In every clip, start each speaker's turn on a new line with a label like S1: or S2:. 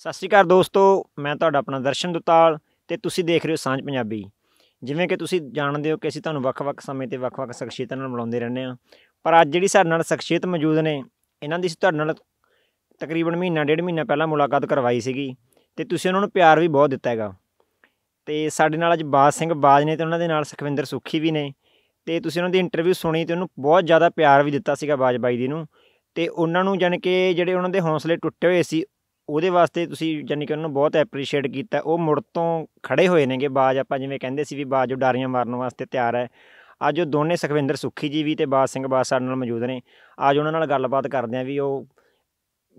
S1: ਸਤਿ ਸ਼੍ਰੀ ਅਕਾਲ ਦੋਸਤੋ ਮੈਂ ਤੁਹਾਡਾ ਆਪਣਾ ਦਰਸ਼ਨ ਦੁਤਾਲ ਤੇ ਤੁਸੀਂ ਦੇਖ ਰਹੇ ਹੋ ਸਾਂਝ ਪੰਜਾਬੀ ਜਿਵੇਂ ਕਿ ਤੁਸੀਂ ਜਾਣਦੇ ਹੋ ਕਿ ਅਸੀਂ ਤੁਹਾਨੂੰ ਵੱਖ-ਵੱਖ ਸਮੇਂ ਤੇ ਵੱਖ-ਵੱਖ ਸ਼ਖਸੀਅਤਾਂ ਨਾਲ ਮਿਲਾਉਂਦੇ ਰਹਿੰਦੇ ਆ ਪਰ ਅੱਜ ਜਿਹੜੀ ਸਾਡੇ ਨਾਲ ਸ਼ਖਸੀਅਤ ਮੌਜੂਦ ਨੇ ਇਹਨਾਂ ਦੀ ਤੁਹਾਡੇ ਨਾਲ ਤਕਰੀਬਨ ਮਹੀਨਾ ਡੇਢ ਮਹੀਨਾ ਪਹਿਲਾਂ ਮੁਲਾਕਾਤ ਕਰਵਾਈ ਸੀਗੀ ਤੇ ਤੁਸੀਂ ਉਹਨਾਂ ਨੂੰ ਪਿਆਰ ਵੀ ਬਹੁਤ ਦਿੱਤਾ ਹੈਗਾ ਤੇ ਸਾਡੇ ਨਾਲ ਅੱਜ ਬਾਜ ਸਿੰਘ ਬਾਜ ਨੇ ਤੇ ਉਹਨਾਂ ਦੇ ਨਾਲ ਸੁਖਵਿੰਦਰ ਸੁਖੀ ਵੀ ਨੇ ਤੇ ਤੁਸੀਂ ਉਹਨਾਂ ਦੀ ਇੰਟਰਵਿਊ ਸੁਣੀ ਤੇ ਉਹਨੂੰ ਬਹੁਤ ਜ਼ਿਆਦਾ ਪਿਆਰ ਵੀ ਦਿੱਤਾ ਸੀਗਾ ਬਾਜ ਬਾਈ ਦੀ ਨੂੰ ਤੇ ਉਹਨਾਂ ਨੂੰ ਜਾਨ ਕਿ ਜਿਹੜੇ ਉਹਨਾਂ ਦੇ ਹੌਸਲੇ ਟੁੱਟੇ ਹੋਏ ਸੀ ਉਹਦੇ ਵਾਸਤੇ ਤੁਸੀਂ ਜਾਨੀ ਕਿ ਉਹਨਾਂ ਨੂੰ ਬਹੁਤ ਐਪਰੀਸ਼ੀਏਟ ਕੀਤਾ ਉਹ ਮੁੜ ਤੋਂ ਖੜੇ ਹੋਏ ਨੇਗੇ ਬਾਜ ਆਪਾਂ ਜਿਵੇਂ ਕਹਿੰਦੇ ਸੀ ਵੀ ਬਾਜ ਉਡਾਰੀਆਂ ਮਾਰਨ ਵਾਸਤੇ ਤਿਆਰ ਹੈ ਅੱਜ ਉਹ ਦੋਨੇ ਸੁਖਵਿੰਦਰ ਸੁਖੀ ਜੀ ਵੀ ਤੇ ਬਾਜ ਸਿੰਘ ਬਾਜ ਸਾਡੇ ਨਾਲ ਮੌਜੂਦ ਨੇ ਅੱਜ ਉਹਨਾਂ ਨਾਲ ਗੱਲਬਾਤ ਕਰਦੇ ਆਂ ਵੀ ਉਹ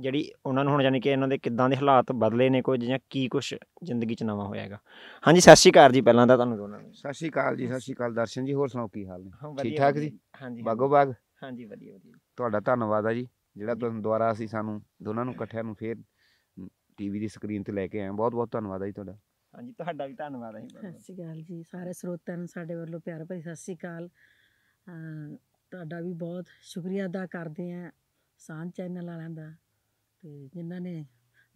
S1: ਜਿਹੜੀ ਉਹਨਾਂ ਨੂੰ ਹੁਣ ਜਾਨੀ ਕਿ ਇਹਨਾਂ ਦੇ ਕਿੱਦਾਂ ਦੇ ਹਾਲਾਤ ਬਦਲੇ ਨੇ ਕੋਈ ਜਾਂ ਕੀ ਕੁਝ ਜ਼ਿੰਦਗੀ 'ਚ ਨਵਾਂ ਹੋਇਆਗਾ ਹਾਂਜੀ ਸਤਿ ਸ਼੍ਰੀ ਅਕਾਲ ਜੀ ਪਹਿਲਾਂ ਤਾਂ ਤੁਹਾਨੂੰ ਦੋਨਾਂ ਨੂੰ
S2: ਸਤਿ ਸ਼੍ਰੀ ਅਕਾਲ ਜੀ ਸਤਿ ਸ਼੍ਰੀ ਅਕਾਲ ਦਰਸ਼ਨ ਜੀ ਹੋਰ ਸੁਣਾਓ ਕੀ ਹਾਲ ਨੇ ਠੀਕ ਠਾਕ ਜੀ ਹਾਂਜੀ ਬਾਗੋ ਬਾਗ
S1: ਹਾਂਜੀ ਵਧੀਆ ਵਧੀਆ
S2: ਤੁਹਾਡਾ ਧੰਨਵਾਦ ਆ ਜੀ ਜਿਹੜਾ ਤੁਹਾਨੂੰ ਦੁਆਰਾ ਅਸੀਂ ਸਾਨੂੰ ਦੋਨਾਂ ਨੂੰ ਇਕੱਠਿਆਂ ਨੂੰ ਫੇਰ ਟੀਵੀ ਦੀ ਸਕਰੀਨ ਤੇ ਲੈ ਕੇ ਆਏ ਬਹੁਤ ਬਹੁਤ ਧੰਨਵਾਦ ਹੈ ਤੁਹਾਡਾ
S1: ਹਾਂਜੀ ਤੁਹਾਡਾ ਵੀ ਧੰਨਵਾਦ ਹੈ
S3: ਸਤਿ ਸ਼੍ਰੀ ਅਕਾਲ ਜੀ ਸਾਰੇ ਸਰੋਤਿਆਂ ਨੂੰ ਸਾਡੇ ਵੱਲੋਂ ਪਿਆਰ ਭਰੀ ਸਤਿ ਸ਼੍ਰੀ ਅਕਾਲ ਤੁਹਾਡਾ ਵੀ ਬਹੁਤ ਸ਼ੁਕਰੀਆ ਅਦਾ ਕਰਦੇ ਆ ਸਾਂਝ ਚੈਨਲ ਵਾਲਿਆਂ ਦਾ ਤੇ ਜਿਨ੍ਹਾਂ ਨੇ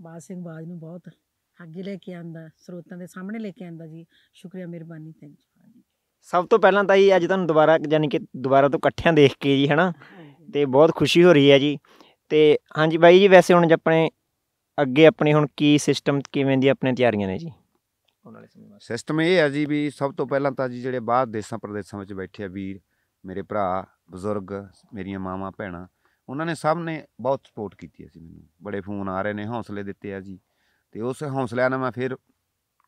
S3: ਬਾਜ ਸਿੰਘ ਬਾਜ ਨੂੰ ਬਹੁਤ ਅੱਗੇ ਲੈ ਕੇ ਆਂਦਾ ਸਰੋਤਾਂ ਦੇ ਸਾਹਮਣੇ ਲੈ ਕੇ ਆਂਦਾ ਜੀ ਸ਼ੁਕਰੀਆ ਮਿਹਰਬਾਨੀ ਥੈਂਕ ਯੂ ਹਾਂਜੀ
S1: ਸਭ ਤੋਂ ਪਹਿਲਾਂ ਤਾਂ ਜੀ ਅੱਜ ਤੁਹਾਨੂੰ ਦੁਬਾਰਾ ਯਾਨੀ ਕਿ ਦੁਬਾਰਾ ਤੋਂ ਇਕੱਠਿਆਂ ਦੇਖ ਕੇ ਜੀ ਹਨਾ ਤੇ ਬਹੁਤ ਖੁਸ਼ੀ ਹੋ ਰਹੀ ਹੈ ਜੀ ਤੇ ਹਾਂਜੀ ਬਾਈ ਜੀ ਵੈਸੇ ਹੁਣ ਆਪਣੇ ਅੱਗੇ ਆਪਣੇ ਹੁਣ ਕੀ ਸਿਸਟਮ ਕਿਵੇਂ ਦੀ ਆਪਣੇ ਤਿਆਰੀਆਂ ਨੇ ਜੀ
S2: ਸਿਸਟਮ ਇਹ ਹੈ ਜੀ ਵੀ ਸਭ ਤੋਂ ਪਹਿਲਾਂ ਤਾਂ ਜੀ ਜਿਹੜੇ ਬਾਹਰ ਦੇਸ਼ਾਂ ਪ੍ਰਦੇਸ਼ਾਂ ਵਿੱਚ ਬੈਠੇ ਆ ਵੀਰ ਮੇਰੇ ਭਰਾ ਬਜ਼ੁਰਗ ਮੇਰੀਆਂ ਮਾਵਾਂ ਭੈਣਾਂ ਉਹਨਾਂ ਨੇ ਸਭ ਨੇ ਬਹੁਤ ਸਪੋਰਟ ਕੀਤੀ ਸੀ ਮੈਨੂੰ ਬੜੇ ਫੋਨ ਆ ਰਹੇ ਨੇ ਹੌਸਲੇ ਦਿੱਤੇ ਆ ਜੀ ਤੇ ਉਸ ਹੌਸਲਿਆਂ ਨਾਲ ਮੈਂ ਫਿਰ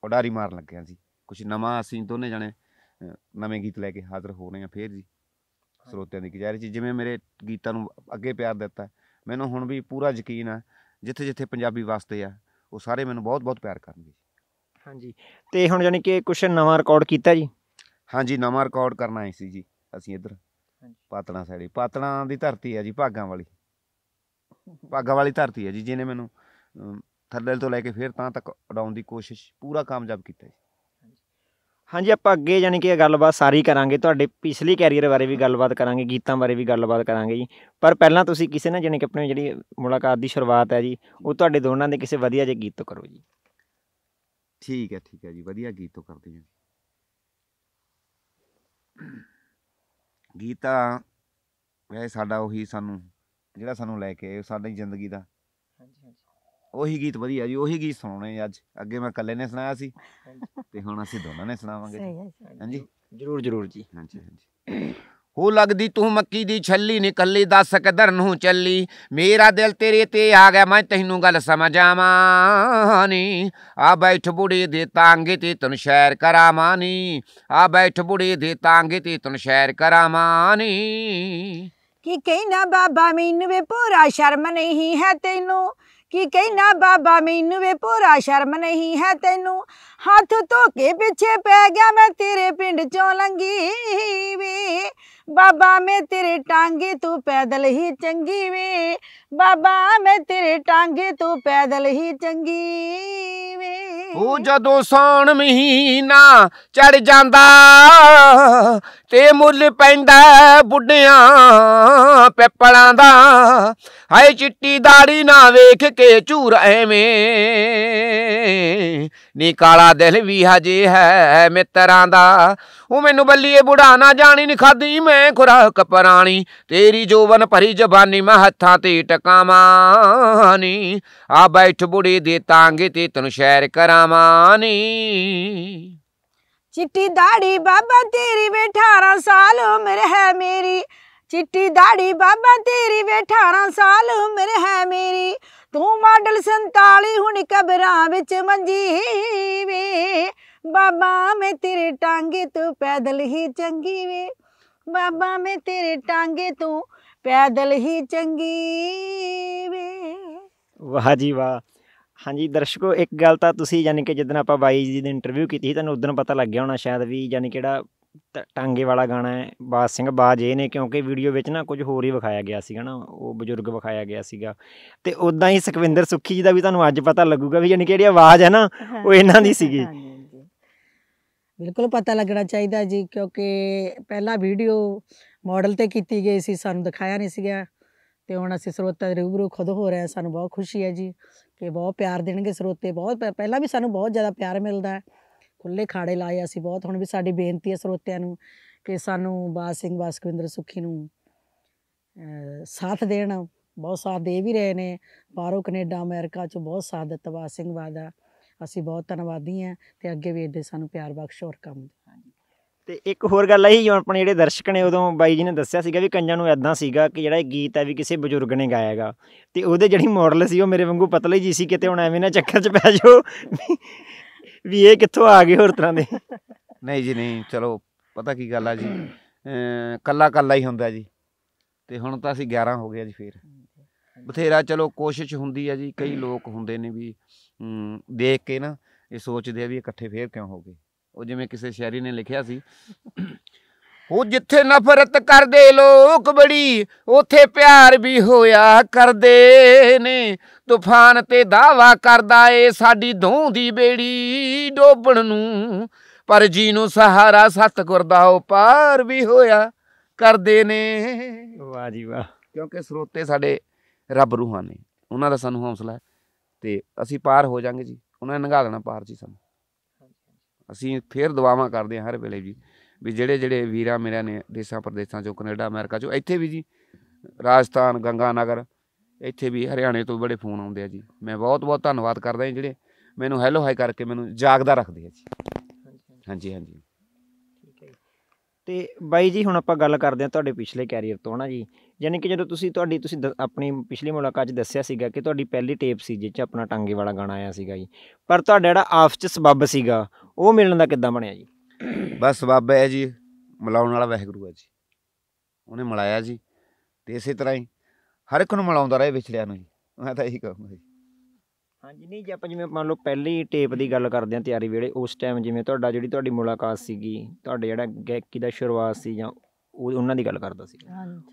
S2: ਉਡਾਰੀ ਮਾਰਨ ਲੱਗਿਆ ਸੀ ਕੁਝ ਨਵਾਂ ਅਸੀਂ ਦੋਨੇ ਜਣੇ ਨਵੇਂ ਗੀਤ ਲੈ ਕੇ ਹਾਜ਼ਰ ਹੋ ਰਹੇ ਆ ਫੇਰ ਜੀ ਸਰੋਤਿਆਂ ਦੀ ਗੁਜ਼ਾਰਿਸ਼ ਜਿਵੇਂ ਮੇਰੇ ਗੀਤਾਂ ਨੂੰ ਅੱਗੇ ਪਿਆਰ ਦਿੱਤਾ ਮੈਨੂੰ ਹੁਣ ਵੀ ਪੂਰਾ ਯਕੀਨ ਆ ਜਿੱਥੇ ਜਿੱਥੇ ਪੰਜਾਬੀ ਵਸਦੇ ਆ ਉਹ ਸਾਰੇ ਮੈਨੂੰ ਬਹੁਤ ਬਹੁਤ ਪਿਆਰ ਕਰਨਗੇ
S1: ਹਾਂਜੀ ਤੇ ਹੁਣ ਜਾਨੀ ਕਿ ਕੁਝ ਨਵਾਂ ਰਿਕਾਰਡ ਕੀਤਾ ਜੀ
S2: ਹਾਂਜੀ ਨਵਾਂ ਰਿਕਾਰਡ ਕਰਨ ਆਏ ਸੀ ਜੀ ਅਸੀਂ ਇੱਧਰ ਪਾਤਣਾ ਸਾਈਡ ਪਾਤਣਾ ਦੀ ਧਰਤੀ ਆ ਜੀ ਭਾਗਾਂ ਵਾਲੀ ਭਾਗਾਂ ਵਾਲੀ ਧਰਤੀ ਆ ਜੀ ਜਿਹਨੇ ਮੈਨੂੰ ਥੱਲੇ ਤੋਂ ਲੈ ਕੇ ਫੇਰ ਤਾਂ ਤੱਕ ਉਡਾਉਣ ਦੀ ਕੋਸ਼ਿਸ਼ ਪੂਰਾ ਕਾਮਯਾਬ ਕੀਤਾ ਜੀ
S1: ਹਾਂਜੀ ਆਪਾਂ ਅੱਗੇ ਯਾਨੀ ਕਿ ਗੱਲਬਾਤ ਸਾਰੀ ਕਰਾਂਗੇ ਤੁਹਾਡੇ ਪਿਛਲੀ ਕੈਰੀਅਰ ਬਾਰੇ ਵੀ ਗੱਲਬਾਤ ਕਰਾਂਗੇ ਗੀਤਾਂ ਬਾਰੇ ਵੀ ਗੱਲਬਾਤ ਕਰਾਂਗੇ ਜੀ ਪਰ ਪਹਿਲਾਂ ਤੁਸੀਂ ਕਿਸੇ ਨਾ ਯਾਨੀ ਕਿ ਆਪਣੀ ਜਿਹੜੀ ਮੁਲਾਕਾਤ ਦੀ ਸ਼ੁਰੂਆਤ ਹੈ ਜੀ ਉਹ ਤੁਹਾਡੇ ਦੋਨਾਂ ਦੇ ਕਿਸੇ ਵਧੀਆ ਜਿਹੇ ਗੀਤ ਤੋਂ ਕਰੋ ਜੀ
S2: ਠੀਕ ਹੈ ਠੀਕ ਹੈ ਜੀ ਵਧੀਆ ਗੀਤ ਤੋਂ ਕਰਦੇ ਹਾਂ ਗੀਤਾ ਇਹ ਸਾਡਾ ਉਹੀ ਸਾਨੂੰ ਜਿਹੜਾ ਸਾਨੂੰ ਲੈ ਕੇ ਸਾਡੀ ਜ਼ਿੰਦਗੀ ਦਾ ਹਾਂਜੀ ਹਾਂਜੀ ਉਹੀ ਗੀਤ ਵਧੀਆ ਜੀ ਉਹੀ ਗੀਤ ਸੁਣਾਉਣੇ ਅੱਜ ਅੱਗੇ ਮੈਂ ਇਕੱਲੇ ਨੇ ਸੁਣਾਇਆ ਸੀ ਤੇ ਹੁਣ ਅਸੀਂ ਦੋਨਾਂ ਨੇ ਸੁਣਾਵਾਂਗੇ
S1: ਹਾਂਜੀ ਜਰੂਰ ਜਰੂਰ ਜੀ ਹਾਂਜੀ
S2: ਹਾਂਜੀ ਹੋ ਲੱਗਦੀ ਤੂੰ ਮੱਕੀ ਦੀ ਛੱਲੀ ਨਿਕੱਲੀ ਦੱਸ ਕਦਰ ਨੂੰ ਚੱਲੀ ਮੇਰਾ ਦਿਲ ਤੇਰੇ ਤੇ ਆ ਗਿਆ ਮੈਂ ਤੈਨੂੰ ਗੱਲ ਸਮਝਾਵਾਂ ਨੀ ਆ ਬੈਠ ਬੁੜੀ ਦੇ ਤਾਂਗੇ ਤੇ ਤਨ ਸ਼ੈਰ ਕਰਾਵਾਂ ਨੀ ਆ ਬੈਠ ਬੁੜੀ ਦੇ ਤਾਂਗੇ ਤੇ ਤਨ ਸ਼ੈਰ ਕਰਾਵਾਂ ਨੀ
S3: ਕੀ ਕਹਿਣਾ ਬਾਬਾ ਮੈਨੂੰ ਵੇ ਪੂਰਾ ਸ਼ਰਮ ਨਹੀਂ ਹੈ ਤੈਨੂੰ ਕੀ ਕਹਿਣਾ ਬਾਬਾ ਮੈਨੂੰ ਵੇ ਪੂਰਾ ਸ਼ਰਮ ਨਹੀਂ ਹੈ ਤੈਨੂੰ ਹੱਥ ਧੋ ਕੇ ਪਿੱਛੇ ਪੈ ਗਿਆ ਮੈਂ ਤੇਰੇ ਪਿੰਡ ਚੋਂ ਲੰਗੀ ਵੇ ਬਾਬਾ ਮੈਂ ਤੇਰੇ ਟਾਂਗੇ ਤੂੰ ਪੈਦਲ ਹੀ ਚੰਗੀ ਵੇ ਬਾਬਾ ਮੈਂ ਤੇਰੇ ਟਾਂਗੇ ਤੋਂ ਪੈਦਲ ਹੀ ਚੰਗੀ
S2: ਵੇ ਉਹ ਜਦੋਂ ਸੌਣ ਮਹੀਨਾ ਚੜ ਜਾਂਦਾ ਤੇ ਮੁੱਲ ਪੈਂਦਾ ਬੁੱਢਿਆਂ ਪੇਪੜਾਂ ਦਾ ਹਾਏ ਚਿੱਟੀ ਦਾੜੀ ਨਾ ਵੇਖ ਕੇ ਝੂਰ ਐਵੇਂ ਨੀ ਕਾਲਾ ਦਿਲ ਵੀ ਹਜੇ ਹੈ ਮਿੱਤਰਾਂ ਦਾ ਉਹ ਮੈਨੂੰ ਬੱਲੀਏ ਬੁਢਾ ਨਾ ਜਾਣੀ ਨਹੀਂ ਖਾਦੀ ਮੈਂ ਖੁਰਾਕ ਪਰਾਣੀ ਤੇਰੀ ਜੋਵਨ ਭਰੀ ਜ਼ਬਾਨੀ ਮੈਂ ਹੱਥਾਂ ਤੇ ਟਕ ਕਾਮਾਨੀ ਆ ਬੈਠ ਬੁੜੀ ਦੇ ਤਾਂਗੇ ਤੇ ਤਨ ਸ਼ਹਿਰ ਕਰਾਮਾਨੀ
S3: ਚਿੱਟੀ ਦਾੜੀ ਬਾਬਾ ਤੇਰੀ ਵੇ 18 ਸਾਲ ਉਮਰ ਹੈ ਮੇਰੀ ਚਿੱਟੀ ਦਾੜੀ ਬਾਬਾ ਤੇਰੀ ਵੇ 18 ਸਾਲ ਉਮਰ ਹੈ ਮੇਰੀ ਤੂੰ ਮਾਡਲ 47 ਹੁਣ ਕਬਰਾਂ ਵਿੱਚ ਮੰਜੀ ਵੇ ਬਾਬਾ ਮੈਂ ਤੇਰੇ ਟਾਂਗੇ ਤੂੰ ਪੈਦਲ ਹੀ ਚੰਗੀ ਵੇ ਬਾਬਾ ਮੈਂ ਤੇਰੇ ਟਾਂਗੇ ਤੂੰ ਪੈਦਲ ਹੀ ਚੰਗੀ
S1: ਵੇ ਵਾਹ ਜੀ ਵਾਹ ਹਾਂਜੀ ਦਰਸ਼ਕੋ ਇੱਕ ਗੱਲ ਤਾਂ ਤੁਸੀਂ ਯਾਨੀ ਕਿ ਜਦੋਂ ਆਪਾਂ ਬਾਈ ਜੀ ਦੀ ਇੰਟਰਵਿਊ ਕੀਤੀ ਸੀ ਤੁਹਾਨੂੰ ਉਦੋਂ ਪਤਾ ਲੱਗ ਗਿਆ ਹੋਣਾ ਸ਼ਾਇਦ ਵੀ ਯਾਨੀ ਕਿਹੜਾ ਟਾਂਗੇ ਵਾਲਾ ਗਾਣਾ ਹੈ ਬਾਜ ਸਿੰਘ ਬਾਜ ਇਹ ਨੇ ਕਿਉਂਕਿ ਵੀਡੀਓ ਵਿੱਚ ਨਾ ਕੁਝ ਹੋਰ ਹੀ ਵਿਖਾਇਆ ਗਿਆ ਸੀਗਾ ਨਾ ਉਹ ਬਜ਼ੁਰਗ ਵਿਖਾਇਆ ਗਿਆ ਸੀਗਾ ਤੇ ਉਦਾਂ ਹੀ ਸੁਖਵਿੰਦਰ ਸੁੱਖੀ ਜੀ ਦਾ ਵੀ ਤੁਹਾਨੂੰ ਅੱਜ ਪਤਾ ਲੱਗੂਗਾ ਵੀ ਯਾਨੀ ਕਿ ਜਿਹੜੀ ਆਵਾਜ਼ ਹੈ ਨਾ ਉਹ ਇਹਨਾਂ ਦੀ ਸੀਗੀ
S3: ਬਿਲਕੁਲ ਪਤਾ ਲੱਗਣਾ ਚਾਹੀਦਾ ਜੀ ਕਿਉਂਕਿ ਪਹਿਲਾ ਵੀਡੀਓ ਮਾਡਲ ਤੇ ਕੀਤੀ ਗਈ ਸੀ ਸਾਨੂੰ ਦਿਖਾਇਆ ਨਹੀਂ ਸੀਗਾ ਤੇ ਹੁਣ ਅਸੀਂ ਸਰੋਤਾ ਦੇ ਰੂਬਰੂ ਖੁਦ ਹੋ ਰਹੇ ਸਾਨੂੰ ਬਹੁਤ ਖੁਸ਼ੀ ਹੈ ਜੀ ਕਿ ਬਹੁਤ ਪਿਆਰ ਦੇਣਗੇ ਸਰੋਤੇ ਬਹੁਤ ਪਹਿਲਾਂ ਵੀ ਸਾਨੂੰ ਬਹੁਤ ਜ਼ਿਆਦਾ ਪਿਆਰ ਮਿਲਦਾ ਖੁੱਲੇ ਖਾੜੇ ਲਾਏ ਅਸੀਂ ਬਹੁਤ ਹੁਣ ਵੀ ਸਾਡੀ ਬੇਨਤੀ ਹੈ ਸਰੋਤਿਆਂ ਨੂੰ ਕਿ ਸਾਨੂੰ ਬਾਸ ਸਿੰਘ ਬਾਸਕਵਿੰਦਰ ਸੁਖੀ ਨੂੰ ਸਾਥ ਦੇਣ ਬਹੁਤ ਸਾਥ ਦੇ ਵੀ ਰਹੇ ਨੇ ਬਾਹਰੋਂ ਕੈਨੇਡਾ ਅਮਰੀਕਾ ਚ ਬਹੁਤ ਸਾਥ ਦਿੱਤਾ ਬਾਸ ਸਿੰਘ ਵਾਦਾ ਅਸੀਂ ਬਹੁਤ ਧੰਨਵਾਦੀ ਹਾਂ ਤੇ ਅੱਗੇ ਵੀ ਇਹਦੇ ਸਾਨੂੰ ਪਿਆਰ ਬਖਸ਼ੋ ਹੋਰ ਕੰਮ ਦੇ
S1: ਤੇ ਇੱਕ ਹੋਰ ਗੱਲ ਆਹੀ ਜੋ ਆਪਣੇ ਜਿਹੜੇ ਦਰਸ਼ਕ ਨੇ ਉਦੋਂ ਬਾਈ ਜੀ ਨੇ ਦੱਸਿਆ ਸੀਗਾ ਵੀ ਕੰਜਾਂ ਨੂੰ ਐਦਾਂ ਸੀਗਾ ਕਿ ਜਿਹੜਾ ਇਹ ਗੀਤ ਹੈ ਵੀ ਕਿਸੇ ਬਜ਼ੁਰਗ ਨੇ ਗਾਇਆ ਹੈਗਾ ਤੇ ਉਹਦੇ ਜਿਹੜੀ ਮਾਡਲ ਸੀ ਉਹ ਮੇਰੇ ਵਾਂਗੂ ਪਤਲੀ ਜੀ ਸੀ ਕਿਤੇ ਹੁਣ ਐਵੇਂ ਨਾ ਚੱਕਰ 'ਚ ਪੈ ਜਾਓ ਵੀ ਇਹ ਕਿੱਥੋਂ ਆ ਗਏ ਹੋਰ ਤਰ੍ਹਾਂ ਦੇ ਨਹੀਂ ਜੀ
S2: ਨਹੀਂ ਚਲੋ ਪਤਾ ਕੀ ਗੱਲ ਆ ਜੀ ਕੱਲਾ ਕੱਲਾ ਹੀ ਹੁੰਦਾ ਜੀ ਤੇ ਹੁਣ ਤਾਂ ਅਸੀਂ 11 ਹੋ ਗਏ ਜੀ ਫੇਰ ਬਥੇਰਾ ਚਲੋ ਕੋਸ਼ਿਸ਼ ਹੁੰਦੀ ਆ ਜੀ ਕਈ ਲੋਕ ਹੁੰਦੇ ਨੇ ਵੀ ਦੇਖ ਕੇ ਨਾ ਇਹ ਸੋਚਦੇ ਆ ਵੀ ਇਕੱਠੇ ਫੇਰ ਕਿਉਂ ਹੋ ਗਏ ਉਹ ਜਿਵੇਂ ਕਿਸੇ ਸ਼ਾਇਰੀ ਨੇ ਲਿਖਿਆ ਸੀ ਉਹ ਜਿੱਥੇ ਨਫ਼ਰਤ ਕਰਦੇ ਲੋਕ ਬੜੀ ਉਥੇ ਪਿਆਰ ਵੀ ਹੋਇਆ ਕਰਦੇ ਨੇ ਤੂਫਾਨ ਤੇ ਦਾਵਾ ਕਰਦਾ ਏ ਸਾਡੀ ਧੋਂ ਦੀ ਬੇੜੀ ਡੋਬਣ ਨੂੰ ਪਰ ਜੀ ਨੂੰ ਸਹਾਰਾ ਸਤਗੁਰ ਦਾ ਉਹ ਪਾਰ ਵੀ ਹੋਇਆ ਕਰਦੇ ਨੇ
S1: ਵਾਹ ਜੀ ਵਾਹ
S2: ਕਿਉਂਕਿ ਸਰੋਤੇ ਸਾਡੇ ਰੱਬ ਰੂਹਾਂ ਨੇ ਉਹਨਾਂ ਦਾ ਸਾਨੂੰ ਹੌਸਲਾ ਤੇ ਅਸੀਂ ਪਾਰ ਹੋ ਜਾਾਂਗੇ ਜੀ ਉਹਨਾਂ ਨੇ ਨੰਗਾ ਦੇਣਾ ਪਾਰ ਜੀ ਸਾਨੂੰ ਅਸੀਂ ਫੇਰ ਦੁਆਵਾਂ ਕਰਦੇ ਹਾਂ ਹਰ ਵੇਲੇ ਜੀ ਵੀ ਜਿਹੜੇ ਜਿਹੜੇ ਵੀਰਾ ਮੇਰੇ ਨੇ ਦੇਸਾਂ ਪ੍ਰਦੇਸਾਂ ਚੋਂ ਕੈਨੇਡਾ ਅਮਰੀਕਾ ਚੋਂ ਇੱਥੇ ਵੀ ਜੀ ਰਾਜਸਥਾਨ ਗੰਗਾ ਨਗਰ ਇੱਥੇ ਵੀ ਹਰਿਆਣੇ ਤੋਂ ਬੜੇ ਫੋਨ ਆਉਂਦੇ ਆ ਜੀ ਮੈਂ ਬਹੁਤ ਬਹੁਤ ਧੰਨਵਾਦ ਕਰਦਾ ਜੀ
S1: ਜਿਹੜੇ ਮੈਨੂੰ ਹੈਲੋ ਹਾਈ ਕਰਕੇ ਮੈਨੂੰ ਜਾਗਦਾ ਰੱਖਦੇ ਆ ਜੀ ਹਾਂਜੀ ਹਾਂਜੀ ਤੇ ਬਾਈ ਜੀ ਹੁਣ ਆਪਾਂ ਗੱਲ ਕਰਦੇ ਆ ਤੁਹਾਡੇ ਪਿਛਲੇ ਕੈਰੀਅਰ ਤੋਂ ਹਨਾ ਜੀ ਯਾਨੀ ਕਿ ਜਦੋਂ ਤੁਸੀਂ ਤੁਹਾਡੀ ਤੁਸੀਂ ਆਪਣੀ ਪਿਛਲੀ ਮੁਲਾਕਾਤ 'ਚ ਦੱਸਿਆ ਸੀਗਾ ਕਿ ਤੁਹਾਡੀ ਪਹਿਲੀ ਟੇਪ ਸੀ ਜਿੱਚ 'ਚ ਆਪਣਾ ਟਾਂਗੇ ਵਾਲਾ ਗਾਣਾ ਆਇਆ ਸੀਗਾ ਜੀ ਪਰ ਤੁਹਾਡਾ ਜਿਹੜਾ ਆਫ 'ਚ ਸਬੱਬ ਸੀਗਾ ਉਹ ਮਿਲਣ ਦਾ ਕਿੱਦਾਂ ਬਣਿਆ ਜੀ ਬਸ
S2: ਸਬੱਬ ਹੈ ਜੀ ਮਲਾਉਣ ਵਾਲਾ ਵਹਿਗੁਰੂ ਹੈ ਜੀ ਉਹਨੇ ਮਲਾਇਆ ਜੀ ਤੇ ਇਸੇ ਤਰ੍ਹਾਂ ਹੀ ਹਰ ਇੱਕ ਨੂੰ ਮਲਾਉਂਦਾ ਰਹੇ ਵਿਛੜਿਆ ਨੂੰ ਜੀ ਮੈਂ ਤਾਂ ਇਹੀ ਕਹੂੰਗਾ ਜੀ
S1: ਹਾਂਜੀ ਨਹੀਂ ਜੇ ਆਪਾਂ ਜਿਵੇਂ ਮੰਨ ਲਓ ਪਹਿਲੀ ਟੇਪ ਦੀ ਗੱਲ ਕਰਦੇ ਆ ਤਿਆਰੀ ਵੇਲੇ ਉਸ ਟਾਈਮ ਜਿਵੇਂ ਤੁਹਾਡਾ ਜਿਹੜੀ ਤੁਹਾਡੀ ਮੁਲਾਕਾਤ ਸੀਗੀ ਤੁਹਾਡੇ ਜਿਹੜਾ ਗਾਇਕੀ ਦਾ ਸ਼ੁਰੂਆਤ ਸੀ ਜਾਂ ਉਹ ਉਹਨਾਂ ਦੀ ਗੱਲ ਕਰਦਾ ਸੀ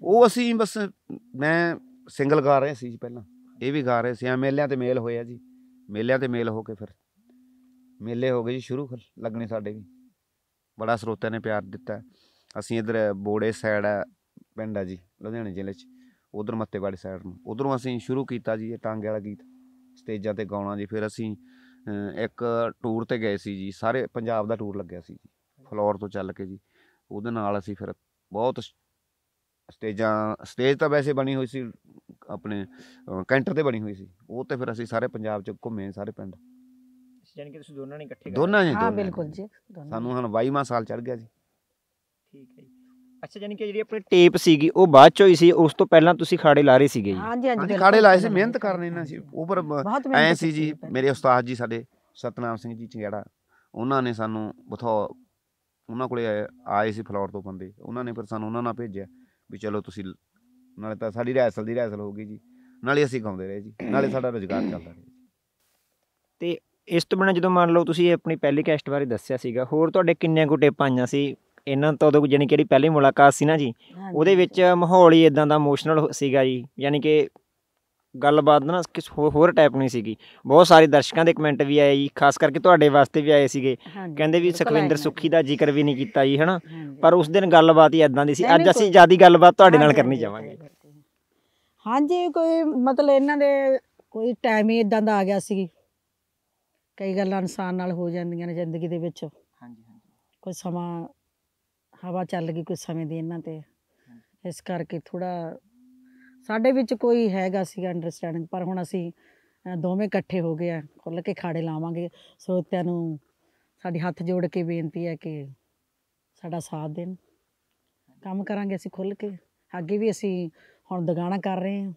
S1: ਉਹ
S2: ਅਸੀਂ ਬਸ ਮੈਂ ਸਿੰਗਲ ਗਾ ਰਹੇ ਸੀ ਜੀ ਪਹਿਲਾਂ ਇਹ ਵੀ ਗਾ ਰਹੇ ਸੀ ਆ ਮੇਲਿਆਂ ਤੇ ਮੇਲ ਹੋਇਆ ਜੀ ਮੇਲਿਆਂ ਤੇ ਮੇਲ ਹੋ ਕੇ ਫਿਰ ਮੇਲੇ ਹੋ ਗਏ ਜੀ ਸ਼ੁਰੂ ਲੱਗਣੇ ਸਾਡੇ ਵੀ ਬੜਾ ਸਰੋਤਿਆਂ ਨੇ ਪਿਆਰ ਦਿੱਤਾ ਅਸੀਂ ਇਧਰ ਬੋੜੇ ਸਾਈਡ ਆ ਪਿੰਡ ਆ ਜੀ ਲੁਧਿਆਣੇ ਜ਼ਿਲ੍ਹੇ 'ਚ ਉਧਰ ਮੱਤੇਵਾੜੀ ਸਾਈਡ ਨੂੰ ਉਧਰੋਂ ਅਸੀਂ ਸ਼ੁਰੂ ਕੀਤਾ ਜੀ ਇਹ ਟਾਂਗੇ ਵਾਲਾ ਗੀਤ ਸਟੇਜਾਂ ਤੇ ਗਾਉਣਾ ਜੀ ਫਿਰ ਅਸੀਂ ਇੱਕ ਟੂਰ ਤੇ ਗਏ ਸੀ ਜੀ ਸਾਰੇ ਪੰਜਾਬ ਦਾ ਟੂਰ ਲੱਗਿਆ ਸੀ ਜੀ ਫਲੋਰ ਤੋਂ ਚੱਲ ਕੇ ਜੀ ਉਹਦੇ ਨਾਲ ਅਸੀਂ ਫਿਰ ਬਹੁਤ ਸਟੇਜਾਂ ਸਟੇਜ ਤਾਂ ਵੈਸੇ ਬਣੀ ਹੋਈ ਸੀ ਆਪਣੇ ਕੈਂਟਰ ਤੇ ਬਣੀ ਹੋਈ ਸੀ ਉਹ ਤੇ ਫਿਰ ਅਸੀਂ ਸਾਰੇ ਪੰਜਾਬ ਚ ਘੁੰਮੇ ਸਾਰੇ ਪਿੰਡ
S1: ਜਾਨੀ ਕਿ ਤੁਸੀਂ ਦੋਨਾਂ ਨੇ ਇਕੱਠੇ ਦੋਨਾਂ ਜੀ ਹਾਂ ਬਿਲਕੁਲ ਜੀ ਸਾਨੂੰ
S2: ਹੁਣ 22ਵਾਂ ਸਾਲ ਚੜ ਗਿਆ ਜੀ
S1: ਠੀਕ ਹੈ ਜੀ ਅੱਛਾ ਜਾਨੀ ਕਿ ਜਿਹੜੀ ਆਪਣੀ ਟੇਪ ਸੀਗੀ ਉਹ ਬਾਅਦ ਚ ਹੋਈ ਸੀ ਉਸ ਤੋਂ ਪਹਿਲਾਂ ਤੁਸੀਂ ਖਾੜੇ ਲਾ ਰਹੇ ਸੀਗੇ ਜੀ
S2: ਹਾਂਜੀ ਹਾਂਜੀ ਖਾੜੇ ਲਾਏ ਸੀ ਮਿਹਨਤ ਕਰਨੇ ਨਾਲ ਸੀ ਉਹ ਪਰ ਐ ਸੀ ਜੀ ਮੇਰੇ ਉਸਤਾਦ ਜੀ ਸਾਡੇ ਸਤਨਾਮ ਸਿੰਘ ਜੀ ਚੰਗੜਾ ਉਹਨਾਂ ਨੇ ਸਾਨੂੰ ਬਥੋ ਉਹਨਾਂ ਕੋਲੇ ਆਏ- ਸੀ ਫਲੋਰ ਤੋਂ ਬੰਦੇ ਉਹਨਾਂ ਨੇ ਫਿਰ ਸਾਨੂੰ ਉਹਨਾਂ ਨਾਲ ਭੇਜਿਆ ਵੀ ਚਲੋ ਤੁਸੀਂ ਨਾਲੇ ਤਾਂ ਸਾਡੀ ਰੈਸਲ ਦੀ ਰੈਸਲ ਹੋ ਗਈ ਜੀ ਨਾਲੇ ਅਸੀਂ ਗਾਉਂਦੇ ਰਹੇ ਜੀ ਨਾਲੇ ਸਾਡਾ ਰੁਜ਼ਗਾਰ ਚੱਲਦਾ ਰਿਹਾ
S1: ਤੇ ਇਸ ਤੋਂ ਬਿਨਾਂ ਜਦੋਂ ਮੰਨ ਲਓ ਤੁਸੀਂ ਆਪਣੀ ਪਹਿਲੀ ਕੈਸਟ ਬਾਰੇ ਦੱਸਿਆ ਸੀਗਾ ਹੋਰ ਤੁਹਾਡੇ ਕਿੰਨੇ ਕੁ ਟੇਪ ਆਈਆਂ ਸੀ ਇਹਨਾਂ ਤੋਂ ਉਦੋਂ ਜਾਨੀ ਕਿਹੜੀ ਪਹਿਲੀ ਮੁਲਾਕਾਤ ਸੀ ਨਾ ਜੀ ਉਹਦੇ ਵਿੱਚ ਮਾਹੌਲ ਹੀ ਇਦਾਂ ਦਾ ਇਮੋਸ਼ਨਲ ਸੀਗਾ ਜੀ ਯਾਨੀ ਕਿ ਗੱਲਬਾਤ ਨਾ ਕਿਸ ਹੋਰ- ਟਾਈਪ ਨਹੀਂ ਸੀਗੀ ਬਹੁਤ ਸਾਰੇ ਦਰਸ਼ਕਾਂ ਦੇ ਕਮੈਂਟ ਵੀ ਆਏ ਜੀ ਖਾਸ ਕਰਕੇ ਤੁਹਾਡੇ ਵਾਸਤੇ ਵੀ ਆਏ ਸੀਗੇ ਕਹਿੰਦੇ ਵੀ ਸੁਖਵਿੰਦਰ ਸੁਖੀ ਦਾ ਜ਼ਿਕਰ ਵੀ ਨਹੀਂ ਕੀਤਾ ਜੀ ਹਨਾ ਪਰ ਉਸ ਦਿਨ ਗੱਲਬਾਤ ਹੀ ਐਦਾਂ ਦੀ ਸੀ ਅੱਜ ਅਸੀਂ ਜਿਆਦੀ ਗੱਲਬਾਤ ਤੁਹਾਡੇ ਨਾਲ ਕਰਨੀ ਚਾਹਾਂਗੇ
S3: ਹਾਂਜੀ ਕੋਈ ਮਤਲਬ ਇਹਨਾਂ ਦੇ ਕੋਈ ਟਾਈਮ ਹੀ ਇਦਾਂ ਦਾ ਆ ਗਿਆ ਸੀ ਕਈ ਗੱਲਾਂ ਇਨਸਾਨ ਨਾਲ ਹੋ ਜਾਂਦੀਆਂ ਨੇ ਜ਼ਿੰਦਗੀ ਦੇ ਵਿੱਚ ਹਾਂਜੀ ਕੋਈ ਸਮਾਂ ਹਵਾ ਚੱਲ ਗਈ ਕੋਈ ਸਮੇਂ ਦੀ ਇਹਨਾਂ ਤੇ ਇਸ ਕਰਕੇ ਥੋੜਾ ਸਾਡੇ ਵਿੱਚ ਕੋਈ ਹੈਗਾ ਸੀ ਅੰਡਰਸਟੈਂਡਿੰਗ ਪਰ ਹੁਣ ਅਸੀਂ ਦੋਵੇਂ ਇਕੱਠੇ ਹੋ ਗਏ ਆ ਖੁੱਲ ਕੇ ਖਾੜੇ ਲਾਵਾਂਗੇ ਸਰੋਤਿਆਂ ਨੂੰ ਸਾਡੀ ਹੱਥ ਜੋੜ ਕੇ ਬੇਨਤੀ ਹੈ ਕਿ ਸਾਡਾ ਸਾਥ ਦੇਣ ਕੰਮ ਕਰਾਂਗੇ ਅਸੀਂ ਖੁੱਲ ਕੇ ਅੱਗੇ ਵੀ ਅਸੀਂ ਹੁਣ ਦੁਕਾਨਾਂ ਕਰ ਰਹੇ ਹਾਂ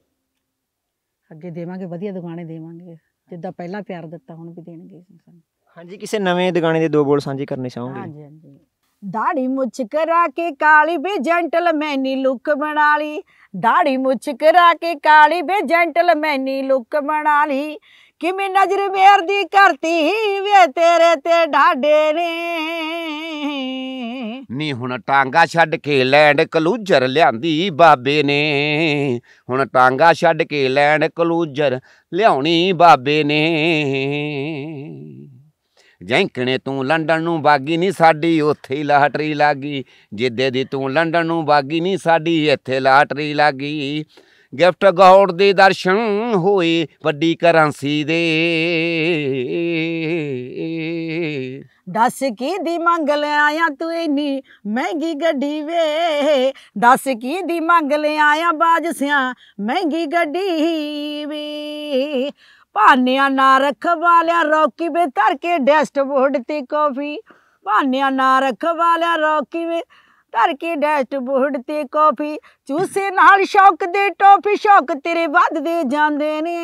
S3: ਅੱਗੇ ਦੇਵਾਂਗੇ ਵਧੀਆ ਦੁਕਾਨੇ ਦੇਵਾਂਗੇ ਜਿੱਦਾਂ ਪਹਿਲਾਂ ਪਿਆਰ ਦਿੱਤਾ ਹੁਣ ਵੀ ਦੇਣਗੇ ਸਾਨੂੰ ਹਾਂਜੀ
S1: ਕਿਸੇ ਨਵੇਂ ਦੁਕਾਨੇ ਦੇ ਦੋ ਬੋਲ ਸਾਂਝੇ ਕਰਨੇ ਚਾਹੋਗੇ ਹਾਂਜੀ ਹਾਂਜੀ
S3: ਦਾੜੀ ਮੁੱਛ ਕਰਾ ਕੇ ਕਾਲੀ ਬੇ ਜੈਂਟਲਮੈਨੀ ਲੁੱਕ ਬਣਾ ਲਈ ਦਾੜੀ ਮੁੱਛ ਕਰਾ ਕੇ ਕਾਲੀ ਬੇ ਜੈਂਟਲਮੈਨੀ ਲੁੱਕ ਬਣਾ ਲਈ ਕਿਵੇਂ ਨਜ਼ਰ ਮੇਰਦੀ ਕਰਤੀ ਵੇ ਤੇਰੇ ਤੇ ਢਾਡੇ ਨੇ
S2: ਨੀ ਹੁਣ ਟਾਂਗਾ ਛੱਡ ਕੇ ਲੈਂਡ ਕਲੂਜਰ ਲਿਆਂਦੀ ਬਾਬੇ ਨੇ ਹੁਣ ਟਾਂਗਾ ਛੱਡ ਕੇ ਲੈਂਡ ਕਲੂਜਰ ਲਿਆਉਣੀ ਬਾਬੇ ਨੇ ਜੈਂਕਣੇ ਤੂੰ ਲੰਡਨ ਨੂੰ ਬਾਗੀ ਨਹੀਂ ਸਾਡੀ ਉੱਥੇ ਹੀ ਲਾਟਰੀ ਲੱਗੀ ਜਿੱਦੇ ਦੀ ਤੂੰ ਲੰਡਨ ਨੂੰ ਬਾਗੀ ਨਹੀਂ ਸਾਡੀ ਇੱਥੇ ਲਾਟਰੀ ਲੱਗੀ ਗਿਫਟ ਗੌਰ ਦੇ ਦਰਸ਼ਨ ਹੋਏ ਵੱਡੀ ਕਰੰਸੀ ਦੇ
S3: ਦੱਸ ਕੀ ਦੀ ਮੰਗ ਲਿਆਇਆ ਤੂੰ ਇਨੀ ਮਹਿੰਗੀ ਗੱਡੀ ਵੇ ਦੱਸ ਕੀ ਦੀ ਮੰਗ ਆ ਬਾਜ ਸਿਆ ਮਹਿੰਗੀ ਗੱਡੀ ਵੇ ਭਾਨਿਆ ਨਾ ਰੱਖ ਵਾਲਿਆ ਰੌਕੀ ਵੇ ਧਰ ਕੇ ਡੈਸਟਬੋਰਡ ਤੇ ਕਾਫੀ ਭਾਨਿਆ ਨਾ ਰੱਖ ਵਾਲਿਆ ਰੌਕੀ ਵੇ ਕਰਕੇ ਕੇ ਡੈਸਟ ਬੋਰਡ ਤੇ ਕਾਫੀ ਚੂਸੇ ਨਾਲ ਸ਼ੌਕ ਦੇ ਟੋਫੀ ਸ਼ੌਕ ਤੇਰੇ ਵੱਧਦੇ ਜਾਂਦੇ ਨੇ